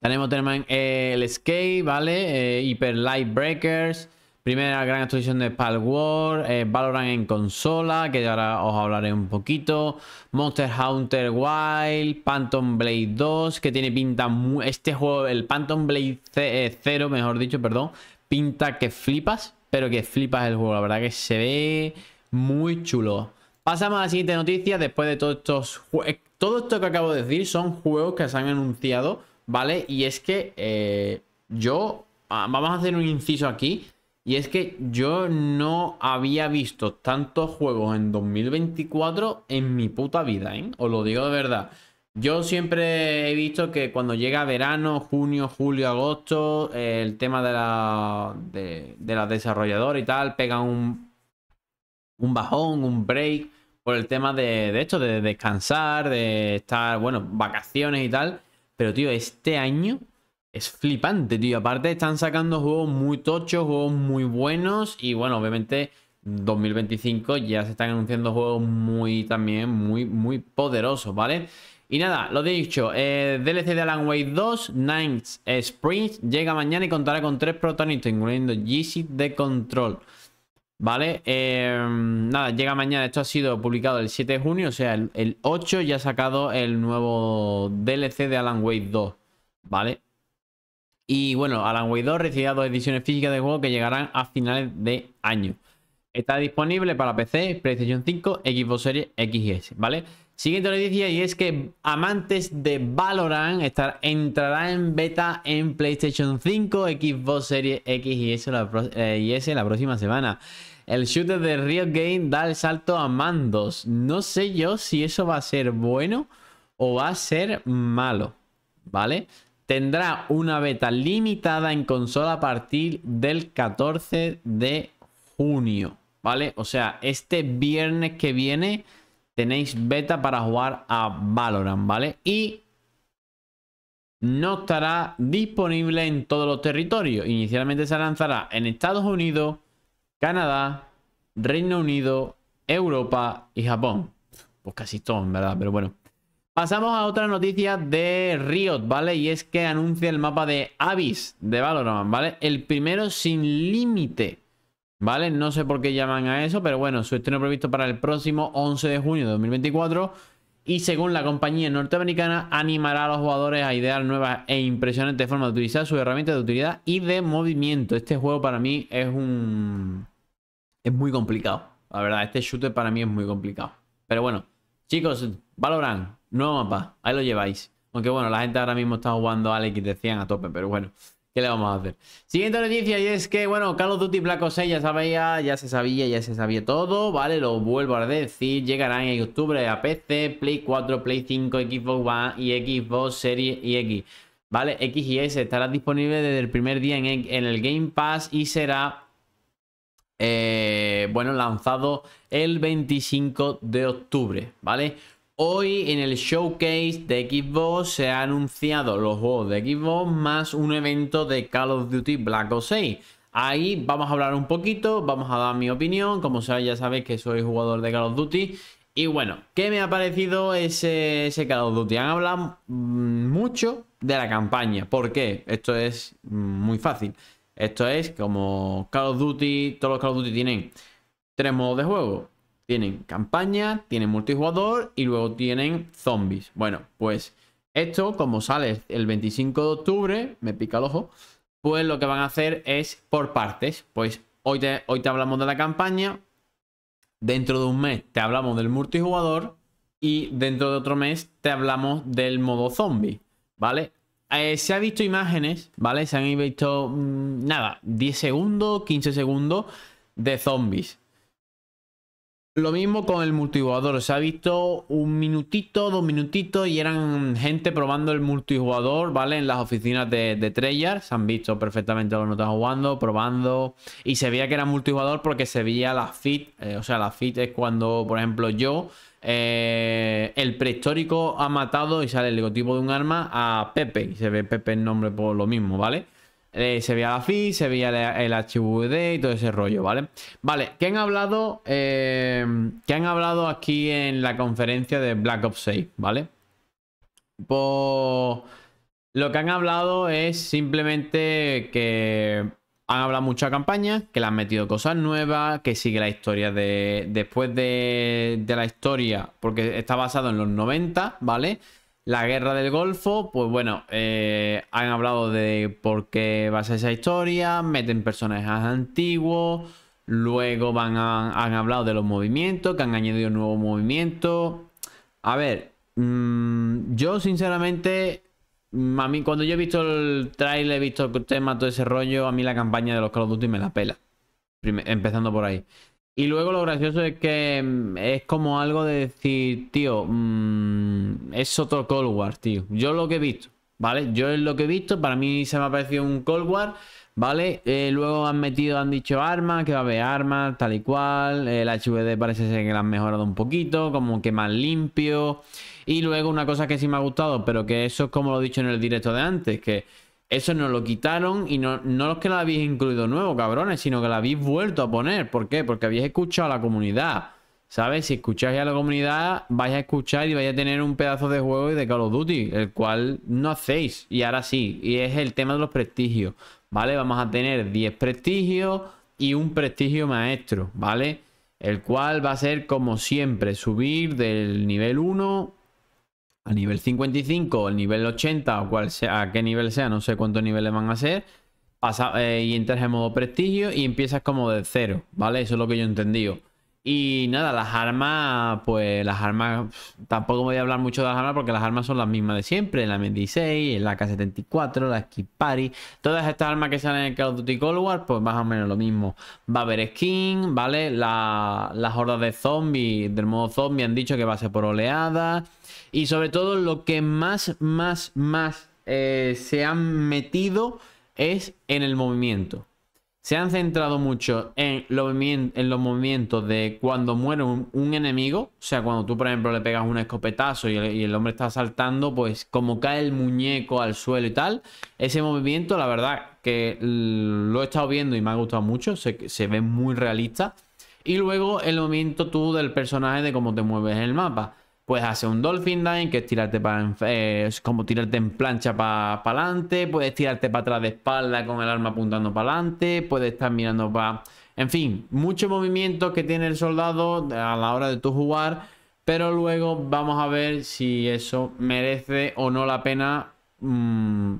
Tenemos, tenemos eh, el Escape, ¿vale? Hyper Light Breakers. Primera gran actualización de Spal War, eh, Valorant en consola, que ahora os hablaré un poquito. Monster Hunter Wild, Phantom Blade 2, que tiene pinta muy... Este juego, el Phantom Blade 0, eh, mejor dicho, perdón, pinta que flipas, pero que flipas el juego. La verdad que se ve muy chulo. Pasamos a la siguiente noticia. Después de todos estos eh, todo esto que acabo de decir son juegos que se han anunciado, ¿vale? Y es que yo. Ah, vamos a hacer un inciso aquí. Y es que yo no había visto tantos juegos en 2024 en mi puta vida, ¿eh? Os lo digo de verdad. Yo siempre he visto que cuando llega verano, junio, julio, agosto, el tema de la, de, la desarrolladora y tal pega un, un bajón, un break, por el tema de, de esto, de descansar, de estar, bueno, vacaciones y tal. Pero, tío, este año es flipante, tío. Aparte están sacando juegos muy tochos, juegos muy buenos y bueno, obviamente 2025 ya se están anunciando juegos muy también, muy, muy poderosos, ¿vale? Y nada, lo dicho, eh, DLC de Alan Wake 2, Nights Springs, llega mañana y contará con tres protagonistas, incluyendo GC de Control. ¿Vale? Em, nada, llega mañana. Esto ha sido publicado el 7 de junio, o sea, el, 8 ya ha sacado el nuevo DLC de Alan Wake 2. ¿Vale? Y bueno, Alan Wake 2 recibirá dos ediciones físicas de juego que llegarán a finales de año. Está disponible para PC, PlayStation 5, Xbox Series X y S, ¿vale? Siguiente noticia y es que amantes de Valorant estar, entrará en beta en PlayStation 5, Xbox Series X y S la, eh, la próxima semana. El shooter de Riot Game da el salto a mandos. No sé yo si eso va a ser bueno o va a ser malo, ¿vale? tendrá una beta limitada en consola a partir del 14 de junio, ¿vale? O sea, este viernes que viene tenéis beta para jugar a Valorant, ¿vale? Y no estará disponible en todos los territorios. Inicialmente se lanzará en Estados Unidos, Canadá, Reino Unido, Europa y Japón. Pues casi todo, verdad, pero bueno. Pasamos a otra noticia de Riot, ¿vale? Y es que anuncia el mapa de Abyss de Valorant, ¿vale? El primero sin límite, ¿vale? No sé por qué llaman a eso, pero bueno, su estreno previsto para el próximo 11 de junio de 2024. Y según la compañía norteamericana, animará a los jugadores a idear nuevas e impresionantes formas de utilizar sus herramientas de utilidad y de movimiento. Este juego para mí es un... Es muy complicado. La verdad, este shooter para mí es muy complicado. Pero bueno, Chicos, Valorant, no mapa, ahí lo lleváis. Aunque bueno, la gente ahora mismo está jugando a Alex decían a tope, pero bueno, ¿qué le vamos a hacer? Siguiente noticia y es que, bueno, Call of Duty Black Ops 6 ya sabía, ya se sabía, ya se sabía todo, ¿vale? Lo vuelvo a decir, llegarán en octubre a PC, Play 4, Play 5, Xbox One y Xbox Series y X. ¿Vale? X y S estará disponible desde el primer día en el Game Pass y será eh, bueno, lanzado el 25 de octubre, ¿vale? Hoy en el showcase de Xbox se ha anunciado los juegos de Xbox más un evento de Call of Duty Black Ops 6. Ahí vamos a hablar un poquito, vamos a dar mi opinión, como ya sabéis que soy jugador de Call of Duty. Y bueno, ¿qué me ha parecido ese, ese Call of Duty? Han hablado mm, mucho de la campaña. ¿Por qué? Esto es mm, muy fácil. Esto es como Call of Duty, todos los Call of Duty tienen tres modos de juego. Tienen campaña, tienen multijugador y luego tienen zombies. Bueno, pues esto, como sale el 25 de octubre, me pica el ojo, pues lo que van a hacer es por partes. Pues hoy te, hoy te hablamos de la campaña, dentro de un mes te hablamos del multijugador y dentro de otro mes te hablamos del modo zombie, ¿vale? Eh, se ha visto imágenes, ¿vale? Se han visto, mm, nada, 10 segundos, 15 segundos de zombies. Lo mismo con el multijugador. Se ha visto un minutito, dos minutitos y eran gente probando el multijugador, ¿vale? En las oficinas de, de Se han visto perfectamente los están jugando, probando. Y se veía que era multijugador porque se veía la fit. Eh, o sea, la fit es cuando, por ejemplo, yo eh, el prehistórico ha matado y sale el logotipo de un arma a Pepe. Y se ve Pepe en nombre por lo mismo, ¿vale? Eh, se veía la FI, se veía el, HVD y todo ese rollo, ¿vale? Vale, ¿qué han hablado? Eh, ¿Qué han hablado aquí en la conferencia de Black Ops 6, ¿vale? Pues lo que han hablado es simplemente que han hablado mucho de campaña, que le han metido cosas nuevas, que sigue la historia de. Después de, la historia, porque está basado en los 90, ¿vale? La guerra del Golfo, pues bueno, eh, han hablado de por qué va a ser esa historia, meten personajes antiguos, luego van han hablado de los movimientos, que han añadido nuevo movimiento A ver, mm, yo sinceramente Mm, a mí, cuando yo he visto el trailer, he visto el tema, todo ese rollo, a mí la campaña de los Call of Duty me la pela. empezando por ahí. Y luego lo gracioso es que mm, es como algo de decir, tío, mm, es otro Cold War, tío. Yo lo que he visto, ¿vale? Yo es lo que he visto, para mí se me ha parecido un Cold War, ¿vale? Eh, luego han metido, han dicho armas, que va a haber armas, tal y cual. El HVD parece ser que la han mejorado un poquito, como que más limpio. Y luego una cosa que sí me ha gustado, pero que eso es como lo he dicho en el directo de antes, que eso nos lo quitaron y no, no que lo habéis incluido nuevo, cabrones, sino que lo habéis vuelto a poner. ¿Por qué? Porque habéis escuchado a la comunidad. ¿Sabes? Si escucháis a la comunidad, vais a escuchar y vais a tener un pedazo de juego y de Call of Duty, el cual no hacéis. Y ahora sí, y es el tema de los prestigios, ¿vale? Vamos a tener 10 prestigios y un prestigio maestro, ¿vale? El cual va a ser como siempre, subir del nivel 1 a nivel 55, al nivel 80 o cual sea, a qué nivel sea, no sé cuántos niveles van a ser, pasa, eh, y entras en modo prestigio y empiezas como de cero, ¿vale? Eso es lo que yo he entendido. Y nada, las armas, pues las armas, tampoco voy a hablar mucho de las armas porque las armas son las mismas de siempre, la M16, la K74, la Skipari, todas estas armas que salen en Call of Duty Cold War, pues más o menos lo mismo. Va a haber skin, ¿vale? las hordas de zombies, del modo zombie han dicho que va a ser por oleadas. Y sobre todo lo que más, más, más eh, se han metido es en el movimiento se han centrado mucho en, en los movimientos de cuando muere un, enemigo. O sea, cuando tú, por ejemplo, le pegas un escopetazo y el, hombre está saltando, pues como cae el muñeco al suelo y tal. Ese movimiento, la verdad, que lo he estado viendo y me ha gustado mucho. Se, se ve muy realista. Y luego el movimiento tú del personaje de cómo te mueves en el mapa. Puedes hacer un dolphin line, que es para eh, como tirarte en plancha para adelante. Puedes tirarte para atrás de espalda con el arma apuntando para adelante. Puedes estar mirando para. En fin, muchos movimientos que tiene el soldado a la hora de tú jugar. Pero luego vamos a ver si eso merece o no la pena mm,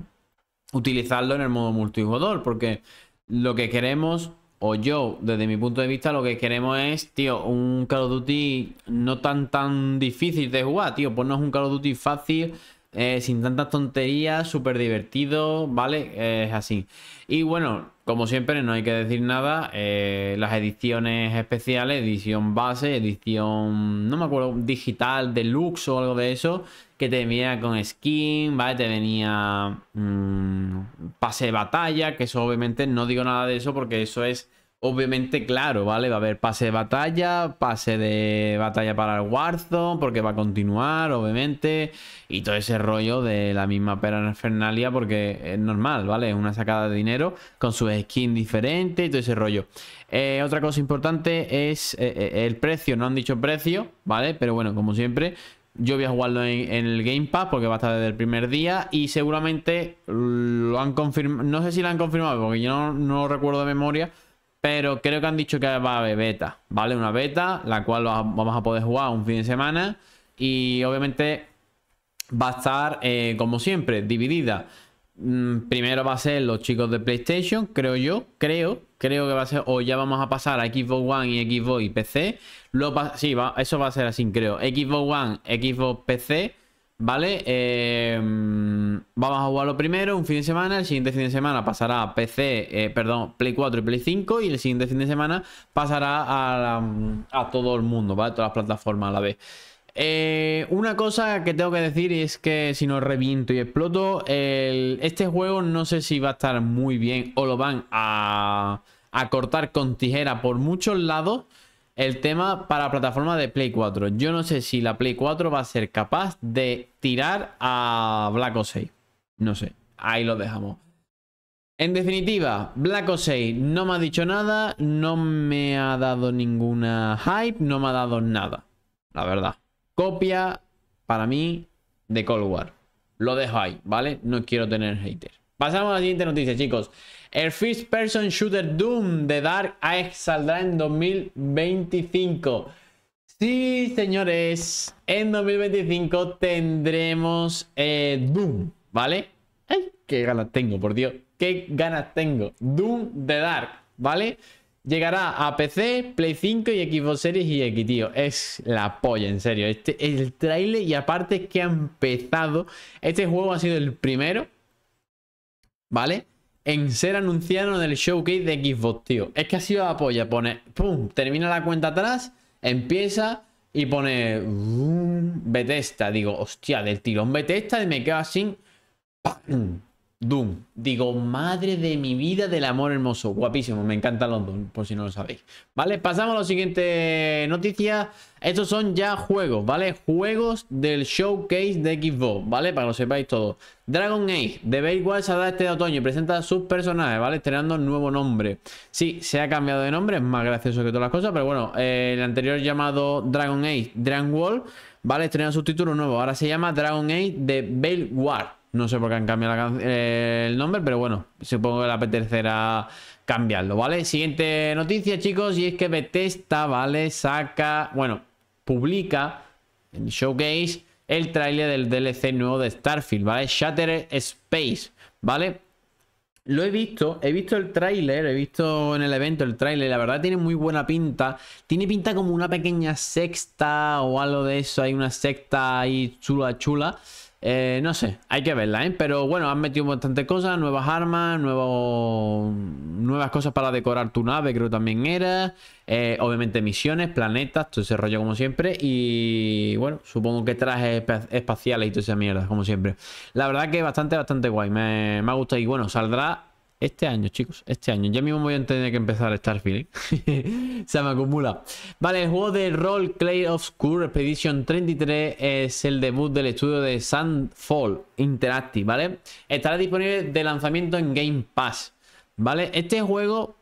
utilizarlo en el modo multijugador. Porque lo que queremos o yo, desde mi punto de vista, lo que queremos es, tío, un Call of Duty no tan tan difícil de jugar, tío. Ponnos un Call of Duty fácil, eh, sin tantas tonterías, súper divertido, ¿vale? es así. Y bueno, como siempre, no hay que decir nada. Eh, las ediciones especiales, edición base, edición, no me acuerdo, digital, deluxe o algo de eso, que te venía con skin, ¿vale? Te venía mm, pase de batalla, que eso obviamente no digo nada de eso porque eso es Obviamente, claro, ¿vale? Va a haber pase de batalla, pase de batalla para el Warzone, porque va a continuar, obviamente. Y todo ese rollo de la misma pera Fernalia, porque es normal, ¿vale? Es una sacada de dinero con su skin diferente y todo ese rollo. Eh, otra cosa importante es eh, eh, el precio. No han dicho precio, ¿vale? Pero bueno, como siempre, yo voy a jugarlo en, el Game Pass porque va a estar desde el primer día y seguramente lo han confirmado. No sé si lo han confirmado porque yo no, recuerdo de memoria. Pero creo que han dicho que va a haber beta, ¿vale? Una beta, la cual vamos a poder jugar un fin de semana. Y obviamente va a estar, eh, como siempre, dividida. Mm, primero va a ser los chicos de PlayStation, creo yo, creo, creo que va a ser, o ya vamos a pasar a Xbox One y Xbox y PC. sí, eso va a ser así, creo. Xbox One, Xbox PC ¿Vale? Em, vamos a lo primero un fin de semana. El siguiente fin de semana pasará a PC, eh, perdón, Play 4 y Play 5. Y el siguiente fin de semana pasará a, todo el mundo, ¿vale? Todas las plataformas a la vez. Eh, una cosa que tengo que decir es que si no reviento y exploto, este juego no sé si va a estar muy bien o lo van a, a cortar con tijera por muchos lados el tema para plataforma de Play 4. Yo no sé si la Play 4 va a ser capaz de tirar a Black Ops 6. No sé, ahí lo dejamos. En definitiva, Black Ops 6 no me ha dicho nada, no me ha dado ninguna hype, no me ha dado nada. La verdad. Copia, para mí, de Cold War. Lo dejo ahí, ¿vale? No quiero tener haters. Pasamos a la siguiente noticia, chicos. El First Person Shooter Doom de Dark saldrá en 2025. Sí, señores, en 2025 tendremos eh, Doom, ¿vale? ¡Ay, qué ganas tengo, por Dios! ¡Qué ganas tengo! Doom de Dark, ¿vale? Llegará a PC, Play 5 y Xbox Series y X, tío. Es la polla, en serio. Este, el trailer y aparte es que ha empezado. Este juego ha sido el primero, ¿vale? en ser anunciado en el showcase de Xbox, tío. Es que así sido apoya. polla. Pone, pum, termina la cuenta atrás, empieza y pone um, betesta Digo, hostia, del tirón Betesta y me quedo así. Doom. Digo, madre de mi vida del amor hermoso. Guapísimo, me encanta los por si no lo sabéis. Vale, pasamos a la siguiente noticia. Estos son ya juegos, ¿vale? Juegos del showcase de Xbox, ¿vale? Para que lo sepáis todo. Dragon Age de Baywatch da este otoño y presenta a sus personajes, ¿vale? Estrenando un nuevo nombre. Sí, se ha cambiado de nombre, es más gracioso que todas las cosas, pero bueno, eh, el anterior llamado Dragon Age, Dragon Wall, ¿vale? Estrenando su título nuevo. Ahora se llama Dragon Age de War no sé por qué han cambiado eh, el nombre, pero bueno, supongo que la apetecerá cambiarlo, ¿vale? Siguiente noticia, chicos, y es que Bethesda, ¿vale? Saca, bueno, publica en Showcase el tráiler del DLC nuevo de Starfield, ¿vale? Shattered Space, ¿vale? Lo he visto, he visto el tráiler, he visto en el evento el tráiler, la verdad tiene muy buena pinta. Tiene pinta como una pequeña sexta o algo de eso, hay una sexta ahí chula chula. Eh, no sé, hay que verla, ¿eh? Pero bueno, han metido bastante cosas, nuevas armas, nuevos, nuevas cosas para decorar tu nave, creo también era. Eh, obviamente misiones, planetas, todo ese rollo como siempre. Y bueno, supongo que trajes espaciales y toda esa mierda, como siempre. La verdad que bastante, bastante guay, me, me ha gustado. Y bueno, saldrá este año, chicos, este año. Ya mismo voy a tener que empezar a estar ¿eh? *laughs* Se me acumula. Vale, el juego de rol Clay Obscure Expedition 33 es el debut del estudio de Sandfall Interactive, ¿vale? Estará disponible de lanzamiento en Game Pass, ¿vale? Este juego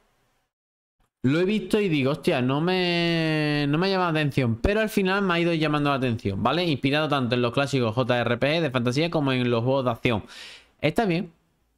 lo he visto y digo, hostia, no me, no me ha llamado la atención, pero al final me ha ido llamando la atención, ¿vale? Inspirado tanto en los clásicos JRPG de fantasía como en los juegos de acción. Está bien,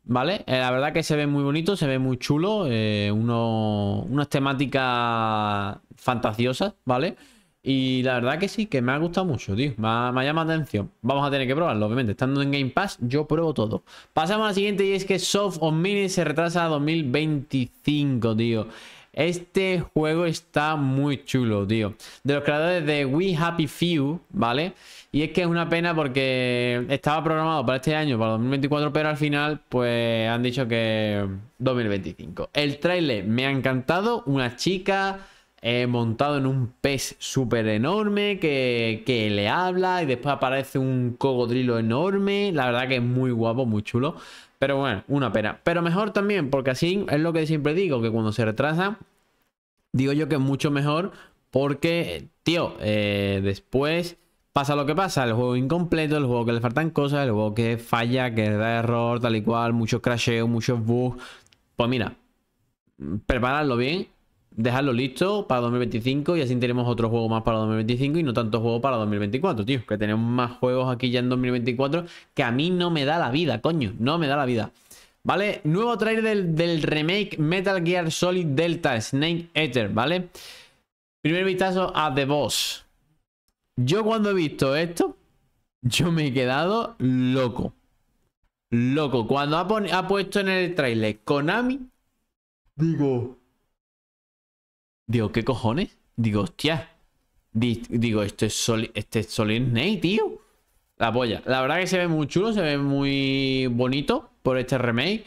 ¿Vale? Eh, la verdad que se ve muy bonito, se ve muy chulo. Eh, unas temáticas fantasiosas, ¿vale? Y la verdad que sí, que me ha gustado mucho, tío. Me, llama la atención. Vamos a tener que probarlo, obviamente. Estando en Game Pass, yo pruebo todo. Pasamos a la siguiente y es que Soft on Mini se retrasa a 2025, tío. Este juego está muy chulo, tío. De los creadores de We Happy Few, ¿vale? Y es que es una pena porque estaba programado para este año, para 2024, pero al final, pues han dicho que 2025. El trailer me ha encantado. Una chica eh, montado en un pez súper enorme que, le habla y después aparece un cocodrilo enorme. La verdad que es muy guapo, muy chulo. Pero bueno, una pena. Pero mejor también, porque así es lo que siempre digo, que cuando se retrasa, digo yo que es mucho mejor porque, tío, eh, después Pasa lo que pasa, el juego incompleto, el juego que le faltan cosas, el juego que falla, que da error, tal y cual, muchos crasheos, muchos bugs. Pues mira, prepararlo bien, dejarlo listo para 2025 y así tenemos otro juego más para 2025 y no tanto juego para 2024, tío. Que tenemos más juegos aquí ya en 2024 que a mí no me da la vida, coño, no me da la vida. ¿Vale? Nuevo trailer del, remake Metal Gear Solid Delta Snake Eater, ¿vale? Primer vistazo a The Boss. Yo cuando he visto esto, yo me he quedado loco. Loco. Cuando ha, puesto en el trailer Konami, digo... Digo, ¿qué cojones? Digo, hostia. Digo, esto es, este es Solid Snake, tío. La polla. La verdad que se ve muy chulo, se ve muy bonito por este remake.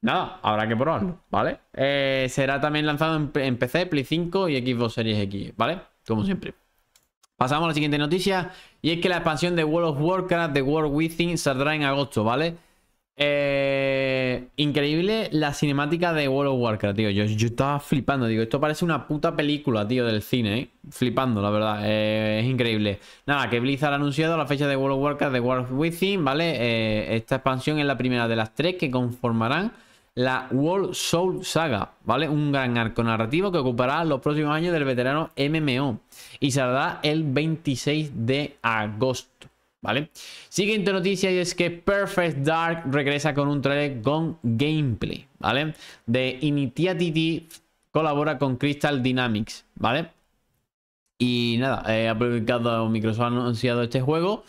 Nada, habrá que probarlo, ¿vale? Eh, será también lanzado en, en PC, Play 5 y Xbox Series X, ¿vale? Como siempre. Pasamos a la siguiente noticia. Y es que la expansión de World of Warcraft, The World Within, saldrá en agosto, ¿vale? Eh, increíble la cinemática de World of Warcraft, tío. Yo, estaba flipando, digo. Esto parece una puta película, tío, del cine, ¿eh? Flipando, la verdad. Eh, es increíble. Nada, que Blizzard ha anunciado la fecha de World of Warcraft, The World Within, ¿vale? esta expansión es la primera de las tres que conformarán la World Soul Saga, ¿vale? Un gran arco narrativo que ocupará los próximos años del veterano MMO y se saldrá el 26 de agosto, ¿vale? Siguiente noticia y es que Perfect Dark regresa con un trailer con gameplay, ¿vale? De Initiative colabora con Crystal Dynamics, ¿vale? Y nada, ha publicado Microsoft ha anunciado este juego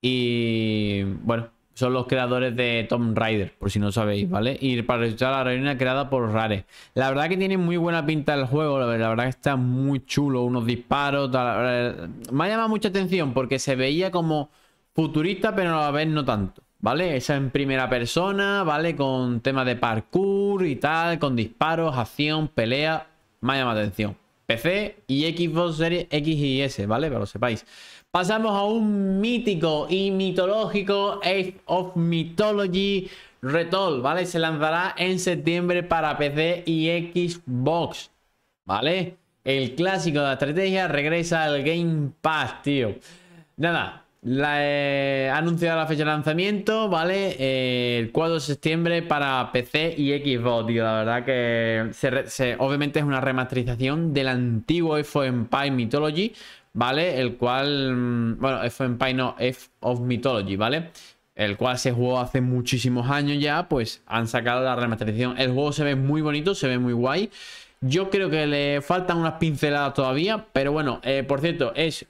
y bueno, son los creadores de Tom Raider, por si no sabéis, ¿vale? Y para a la reina creada por Rare. La verdad que tiene muy buena pinta el juego, la verdad que está muy chulo, unos disparos, tal. Me ha llamado mucha atención porque se veía como futurista, pero a la no tanto, ¿vale? Esa en primera persona, ¿vale? Con tema de parkour y tal, con disparos, acción, pelea. Me ha llamado atención. PC y Xbox Series X y S, ¿vale? Para que lo sepáis. Pasamos a un mítico y mitológico Age of Mythology Retold, ¿vale? Se lanzará en septiembre para PC y Xbox, ¿vale? El clásico de la estrategia regresa al Game Pass, tío. Nada, la, eh, ha anunciado la fecha de lanzamiento, ¿vale? Eh, el 4 de septiembre para PC y Xbox, tío. La verdad que obviamente es una remasterización del antiguo Age of Empire Mythology, ¿vale? El cual, mm, bueno, F of F of Mythology, ¿vale? El cual se jugó hace muchísimos años ya, pues han sacado la remasterización. El juego se ve muy bonito, se ve muy guay. Yo creo que le faltan unas pinceladas todavía, pero bueno, eh, por cierto, es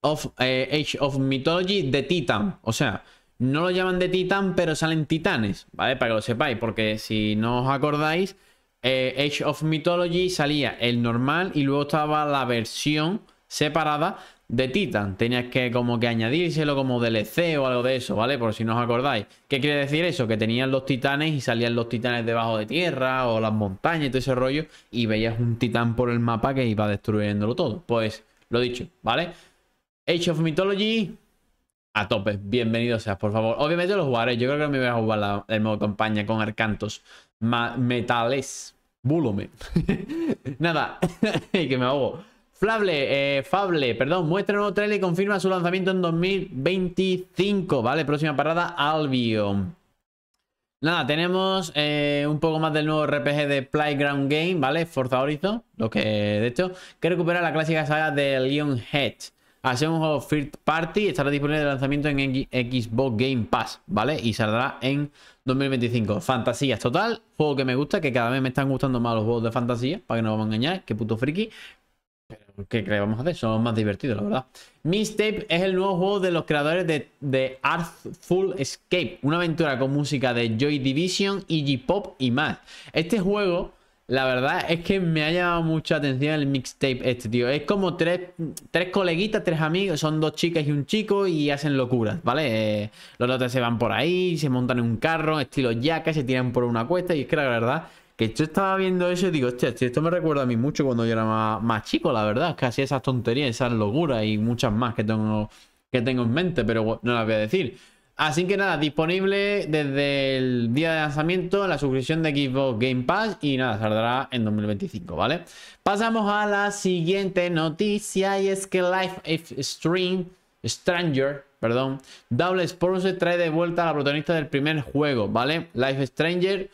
of, eh, Age of Mythology de Titan, o sea... No lo llaman de Titan, pero salen titanes, ¿vale? Para que lo sepáis, porque si no os acordáis, eh, Age of Mythology salía el normal y luego estaba la versión separada de Titan. Tenías que como que añadírselo como DLC o algo de eso, ¿vale? Por si no os acordáis. ¿Qué quiere decir eso? Que tenían los titanes y salían los titanes debajo de tierra o las montañas y todo ese rollo y veías un titán por el mapa que iba destruyéndolo todo. Pues lo dicho, ¿vale? Age of Mythology a tope. Bienvenido seas, por favor. Obviamente lo jugaré. Yo creo que me voy a jugar el modo campaña con Arcantos. metales. Búlome. *laughs* Nada. *laughs* que me ahogo. Fable, eh, Fable, perdón, muestra un nuevo trailer y confirma su lanzamiento en 2025, ¿vale? Próxima parada, Albion. Nada, tenemos eh, un poco más del nuevo RPG de Playground Game, ¿vale? Forza Horizon, lo que de hecho, que recupera la clásica saga de Leon Head. Ah, sido un juego third Party estará disponible de lanzamiento en Xbox Game Pass, ¿vale? Y saldrá en 2025. Fantasías total, juego que me gusta, que cada vez me están gustando más los juegos de fantasía, para que no vamos a engañar, qué puto friki. Que ¿qué creemos hacer? Son más divertidos, la verdad. Mixtape es el nuevo juego de los creadores de, de Artful Escape, una aventura con música de Joy Division, Iggy Pop y más. Este juego, la verdad es que me ha llamado mucha atención el mixtape este, tío. Es como tres, tres coleguitas, tres amigos, son dos chicas y un chico y hacen locuras, ¿vale? Eh, los otros se van por ahí, se montan en un carro, estilo yaca, se tiran por una cuesta y es que la verdad que yo estaba viendo eso y digo, hostia, esto me recuerda a mí mucho cuando yo era más, chico, la verdad. Que esas tonterías, esas locuras y muchas más que tengo, que tengo en mente, pero no las voy a decir. Así que nada, disponible desde el día de lanzamiento la suscripción de Xbox Game Pass y nada, saldrá en 2025, ¿vale? Pasamos a la siguiente noticia y es que Life Stream Stranger, perdón, Double Sponsor trae de vuelta a la protagonista del primer juego, ¿vale? Life Stranger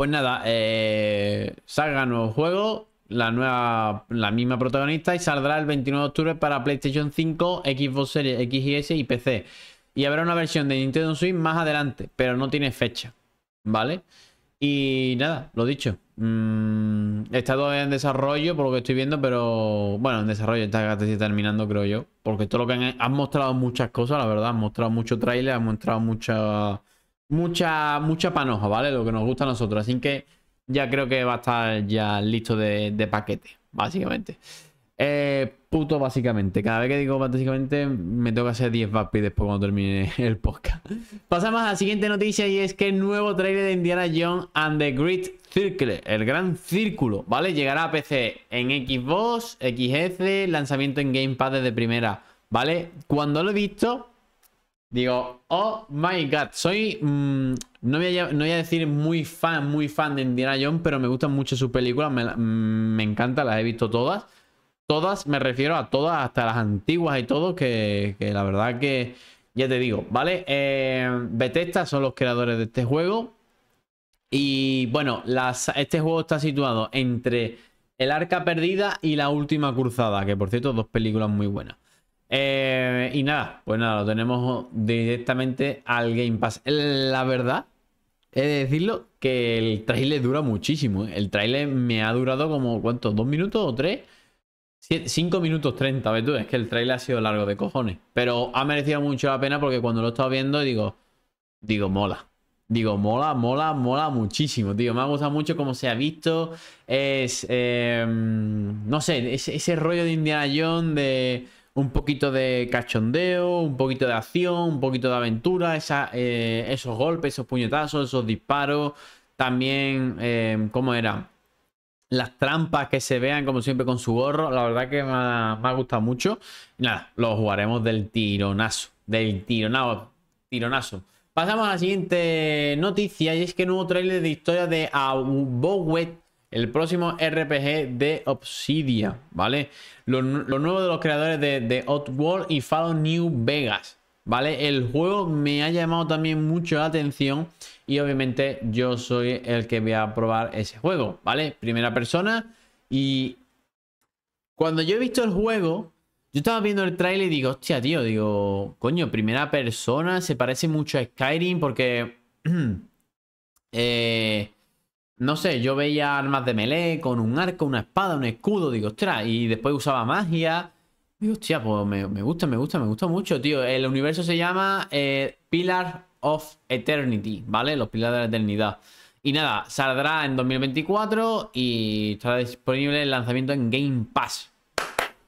pues nada, eh, salga nuevo juego, la nueva, la misma protagonista y saldrá el 29 de octubre para PlayStation 5, Xbox Series X y PC. Y habrá una versión de Nintendo Switch más adelante, pero no tiene fecha, ¿vale? Y nada, lo dicho. Mm, está todavía en desarrollo por lo que estoy viendo, pero bueno, en desarrollo está casi terminando, creo yo. Porque todo lo que han, mostrado muchas cosas, la verdad, han mostrado mucho trailer, han mostrado muchas mucha, mucha panoja, ¿vale? Lo que nos gusta a nosotros. Así que ya creo que va a estar ya listo de, paquete, básicamente. Eh, puto, básicamente. Cada vez que digo básicamente, me toca hacer 10 VAPI después cuando termine *laughs* el podcast. Pasamos a la siguiente noticia y es que el nuevo trailer de Indiana Jones and the Great Circle, el gran círculo, ¿vale? Llegará a PC en Xbox, XS, lanzamiento en Game Pass desde primera, ¿vale? Cuando lo he visto, Digo, oh my god, soy... Mm, no, voy a, voy a, decir muy fan, muy fan de Indiana Jones, pero me gustan mucho sus películas, mm, me, encanta, las he visto todas. Todas, me refiero a todas, hasta las antiguas y todo, que, la verdad que, ya te digo, ¿vale? Eh, Bethesda son los creadores de este juego. Y bueno, este juego está situado entre El Arca Perdida y La Última Cruzada, que por cierto, dos películas muy buenas. Eh, y nada, pues nada, lo tenemos directamente al Game Pass. La verdad, he de decirlo, que el trailer dura muchísimo. ¿eh? El trailer me ha durado como, ¿cuánto? ¿Dos minutos o tres? Cinco minutos 30, ver tú? Es que el trailer ha sido largo de cojones. Pero ha merecido mucho la pena porque cuando lo he estado viendo digo, digo, mola. Digo, mola, mola, mola muchísimo, tío. Me ha gustado mucho cómo se ha visto. Es, em, no sé, ese rollo de Indiana Jones, de un poquito de cachondeo, un poquito de acción, un poquito de aventura, esa, eh, esos golpes, esos puñetazos, esos disparos, también, eh, ¿cómo era? Las trampas que se vean, como siempre, con su gorro, la verdad que me ha, gustado mucho. nada, lo jugaremos del tironazo, del tironazo, tironazo. Pasamos a la siguiente noticia y es que nuevo trailer de historia de Abowet el próximo RPG de Obsidia, ¿vale? Lo, nuevo de los creadores de, de World y Fallout New Vegas, ¿vale? El juego me ha llamado también mucho la atención y obviamente yo soy el que voy a probar ese juego, ¿vale? Primera persona y cuando yo he visto el juego, yo estaba viendo el trailer y digo, hostia, tío, digo, coño, primera persona, se parece mucho a Skyrim porque... *clears throat* eh, no sé, yo veía armas de melee con un arco, una espada, un escudo, digo, ostras, y después usaba magia. Digo, hostia, pues me, gusta, me gusta, me gusta mucho, tío. El universo se llama eh, Pillar of Eternity, ¿vale? Los Pilares de la Eternidad. Y nada, saldrá en 2024 y estará disponible el lanzamiento en Game Pass.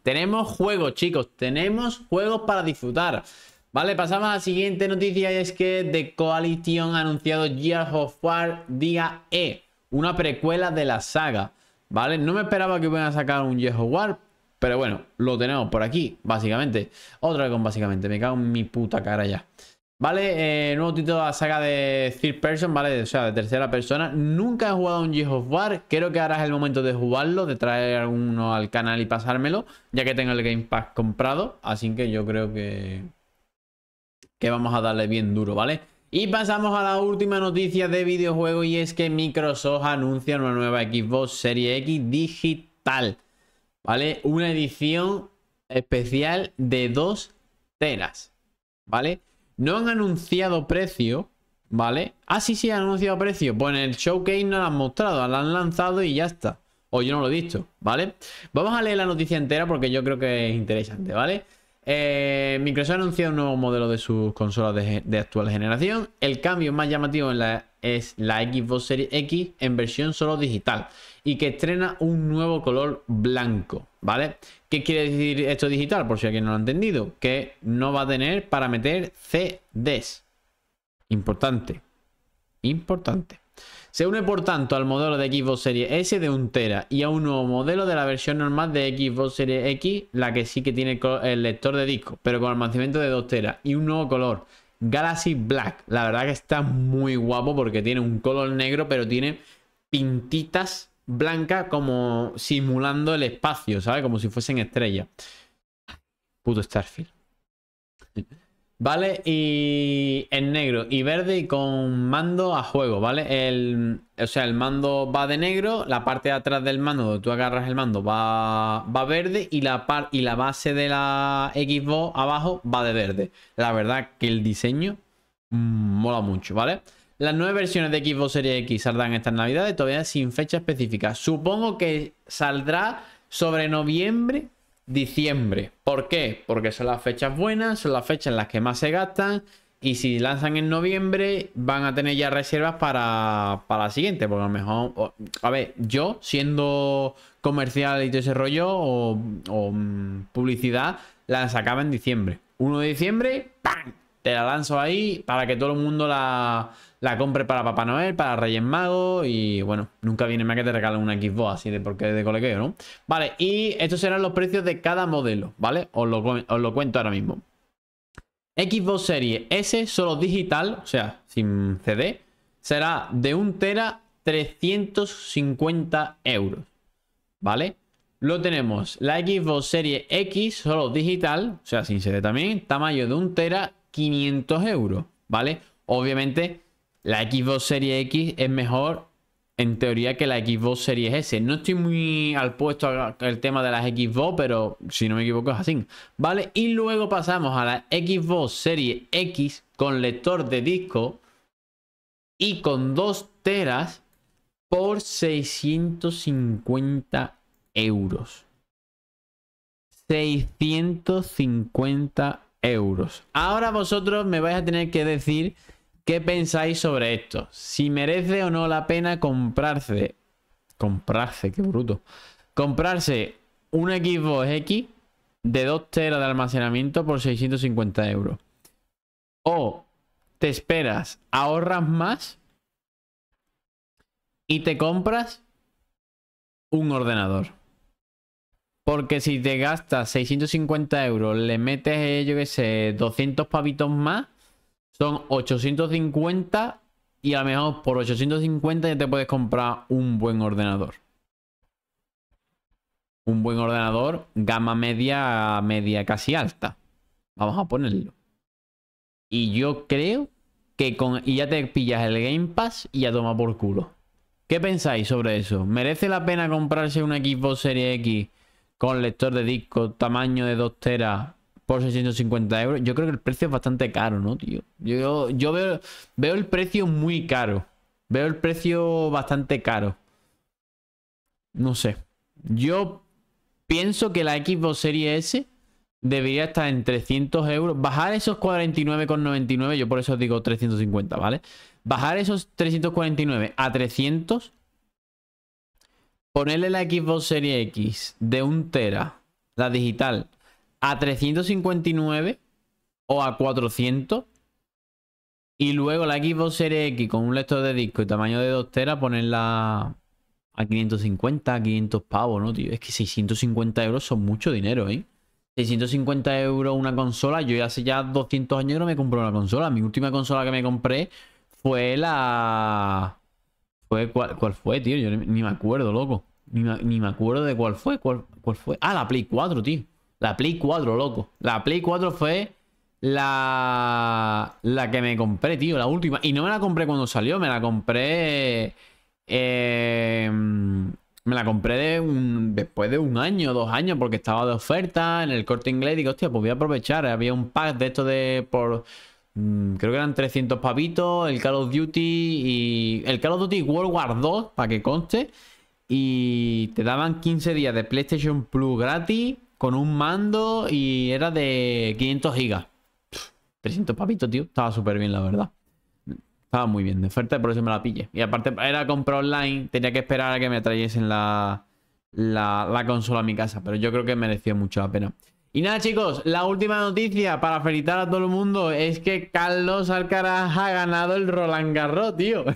Tenemos juegos, chicos, tenemos juegos para disfrutar. Vale, pasamos a la siguiente noticia y es que The Coalition ha anunciado Gears of War día E una precuela de la saga, ¿vale? No me esperaba que fueran a sacar un of War, pero bueno, lo tenemos por aquí, básicamente. Otra con básicamente, me cago en mi puta cara ya. ¿Vale? Eh, nuevo título de la saga de Third Person, ¿vale? O sea, de tercera persona. Nunca he jugado un of War, creo que ahora es el momento de jugarlo, de traer alguno al canal y pasármelo, ya que tengo el Game Pass comprado, así que yo creo que... Que vamos a darle bien duro, ¿vale? Y pasamos a la última noticia de videojuego y es que Microsoft anuncia una nueva Xbox Serie X digital. ¿Vale? Una edición especial de dos telas, ¿Vale? No han anunciado precio, ¿vale? Ah, sí, sí, han anunciado precio. Pues en el showcase no la han mostrado, la han lanzado y ya está. O yo no lo he visto, ¿vale? Vamos a leer la noticia entera porque yo creo que es interesante, ¿vale? Eh, Microsoft anunciado un nuevo modelo de sus consolas de, actual generación. El cambio más llamativo es la Xbox Series X en versión solo digital y que estrena un nuevo color blanco, ¿vale? ¿Qué quiere decir esto digital? Por si alguien no lo ha entendido, que no va a tener para meter CDs. Importante, importante. Se une por tanto al modelo de Xbox Series S de 1 Tera y a un nuevo modelo de la versión normal de Xbox Series X, la que sí que tiene el lector de disco, pero con almacenamiento de 2 Tera y un nuevo color, Galaxy Black. La verdad que está muy guapo porque tiene un color negro, pero tiene pintitas blancas como simulando el espacio, ¿sabes? Como si fuesen estrellas. Puto Starfield. ¿Vale? Y en negro y verde y con mando a juego, ¿vale? El, o sea, el mando va de negro, la parte de atrás del mando donde tú agarras el mando va, va verde y la, par, y la base de la Xbox abajo va de verde. La verdad que el diseño mm, mola mucho, ¿vale? Las nueve versiones de Xbox Series X saldrán estas navidades todavía sin fecha específica. Supongo que saldrá sobre noviembre diciembre. ¿Por qué? Porque son las fechas buenas, son las fechas en las que más se gastan. Y si lanzan en noviembre, van a tener ya reservas para, para la siguiente. Porque a lo mejor. A ver, yo siendo comercial y desarrollo o, mm, publicidad, las sacaba en diciembre. 1 de diciembre, ¡pam! Te la lanzo ahí para que todo el mundo la, compre para Papá Noel, para Reyes Magos y bueno, nunca viene más que te regalen una Xbox así de porque de colequeo, ¿no? Vale, y estos serán los precios de cada modelo, ¿vale? Os lo, cuento ahora mismo. Xbox Series S solo digital, o sea, sin CD, será de 1 tera 350 euros, ¿vale? Lo tenemos, la Xbox Series X solo digital, o sea, sin CD también, tamaño de 1 tera 500 euros, ¿vale? Obviamente la Xbox serie X es mejor en teoría que la Xbox serie S. No estoy muy al puesto el tema de las Xbox, pero si no me equivoco es así, ¿vale? Y luego pasamos a la Xbox serie X con lector de disco y con dos teras por 650 euros. 650 euros. Ahora vosotros me vais a tener que decir qué pensáis sobre esto. Si merece o no la pena comprarse. Comprarse, qué bruto. Comprarse un Xbox X de 2 teras de almacenamiento por 650 euros. O te esperas, ahorras más y te compras un ordenador. Porque si te gastas 650 euros, le metes, eh, yo qué sé, 200 pavitos más, son 850 y a lo mejor por 850 ya te puedes comprar un buen ordenador. Un buen ordenador, gama media, media casi alta. Vamos a ponerlo. Y yo creo que con... Y ya te pillas el Game Pass y ya toma por culo. ¿Qué pensáis sobre eso? ¿Merece la pena comprarse una Xbox Serie X con lector de disco, tamaño de 2 teras por 650 euros. Yo creo que el precio es bastante caro, ¿no, tío? Yo, yo veo, veo el precio muy caro. Veo el precio bastante caro. No sé. Yo pienso que la Xbox Series S debería estar en 300 euros. Bajar esos 49,99. Yo por eso digo 350, ¿vale? Bajar esos 349 a 300 ponerle la Xbox Series X de un tera, la digital, a 359 o a 400 y luego la Xbox Series X con un lector de disco y tamaño de 2 tera, ponerla a 550, a 500 pavos, ¿no, tío? Es que 650 euros son mucho dinero, ¿eh? 650 euros una consola. Yo ya hace ya 200 años no me compré una consola. Mi última consola que me compré fue la cuál, fue, tío? Yo ni, me acuerdo, loco. Ni, me acuerdo de cuál fue. Cuál, fue. Ah, la Play 4, tío. La Play 4, loco. La Play 4 fue la, la que me compré, tío. La última. Y no me la compré cuando salió. Me la compré... Em, me la compré después de un año, dos años, porque estaba de oferta en el corte inglés. Y digo, hostia, pues voy a aprovechar. Había un pack de esto de por Mm, creo que eran 300 pavitos, el Call of Duty y... El Call of Duty World War 2, para que conste. Y te daban 15 días de PlayStation Plus gratis con un mando y era de 500 gigas. 300 pavitos, tío. Estaba súper bien, la verdad. Estaba muy bien. De oferta, por eso me la pille Y aparte, era comprar online. Tenía que esperar a que me trayesen la, la consola a mi casa. Pero yo creo que mereció mucho la pena. Y nada chicos, la última noticia para felicitar a todo el mundo es que Carlos Alcaraz ha ganado el Roland Garros, tío.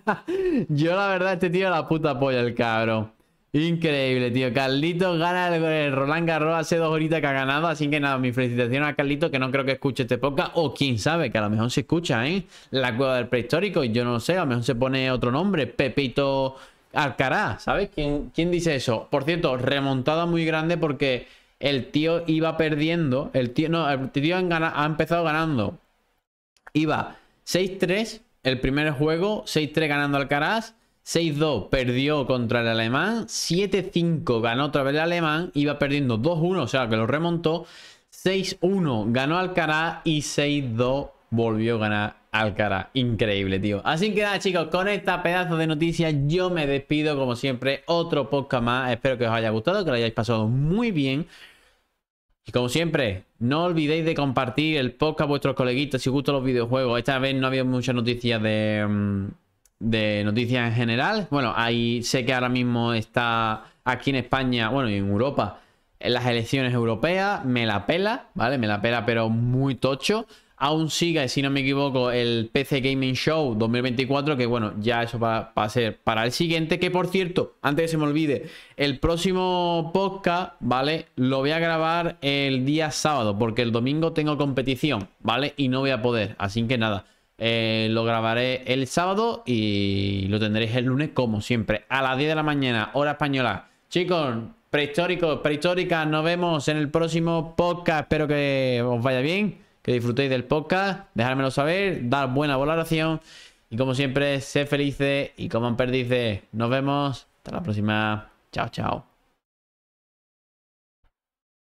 *laughs* Yo la verdad, este tío la puta polla, el cabrón. Increíble, tío. Carlitos gana el Roland Garros hace dos horitas que ha ganado. Así que nada, mi felicitación a Carlitos, que no creo que escuche este podcast. O quién sabe, que a lo mejor se escucha, ¿eh? La cueva del prehistórico. Yo no sé, a lo mejor se pone otro nombre. Pepito Alcaraz, ¿sabes? ¿Quién, quién dice eso? Por cierto, remontada muy grande porque el tío iba perdiendo. El tío, no, el tío ha, empezado ganando. Iba 6-3 el primer juego, 6-3 ganando Alcaraz. 6-2 perdió contra el alemán. 7-5 ganó otra vez el alemán. Iba perdiendo 2-1, o sea que lo remontó. 6-1 ganó Alcaraz y 6-2 volvió a ganar Alcaraz. Increíble, tío. Así que nada, chicos, con esta pedazo de noticias yo me despido, como siempre, otro podcast más. Espero que os haya gustado, que lo hayáis pasado muy bien. Y como siempre, no olvidéis de compartir el podcast a vuestros coleguitos si os gustan los videojuegos. Esta vez no había muchas noticias de, mm, de noticias en general. Bueno, ahí sé que ahora mismo está aquí en España, bueno, y en Europa, en las elecciones europeas. Me la pela, ¿vale? Me la pela, pero muy tocho. Aún sigue, si no me equivoco, el PC Gaming Show 2024, que bueno, ya eso va, a ser para el siguiente. Que por cierto, antes que se me olvide, el próximo podcast, ¿vale? Lo voy a grabar el día sábado, porque el domingo tengo competición, ¿vale? Y no voy a poder, así que nada. Eh, lo grabaré el sábado y lo tendréis el lunes, como siempre, a las 10 de la mañana, hora española. Chicos, prehistóricos, prehistóricas, nos vemos en el próximo podcast. Espero que os vaya bien que disfrutéis del podcast, dejármelo saber, dar buena valoración y como siempre, sé felices y coman perdices. Nos vemos, hasta la próxima. Chao, chao.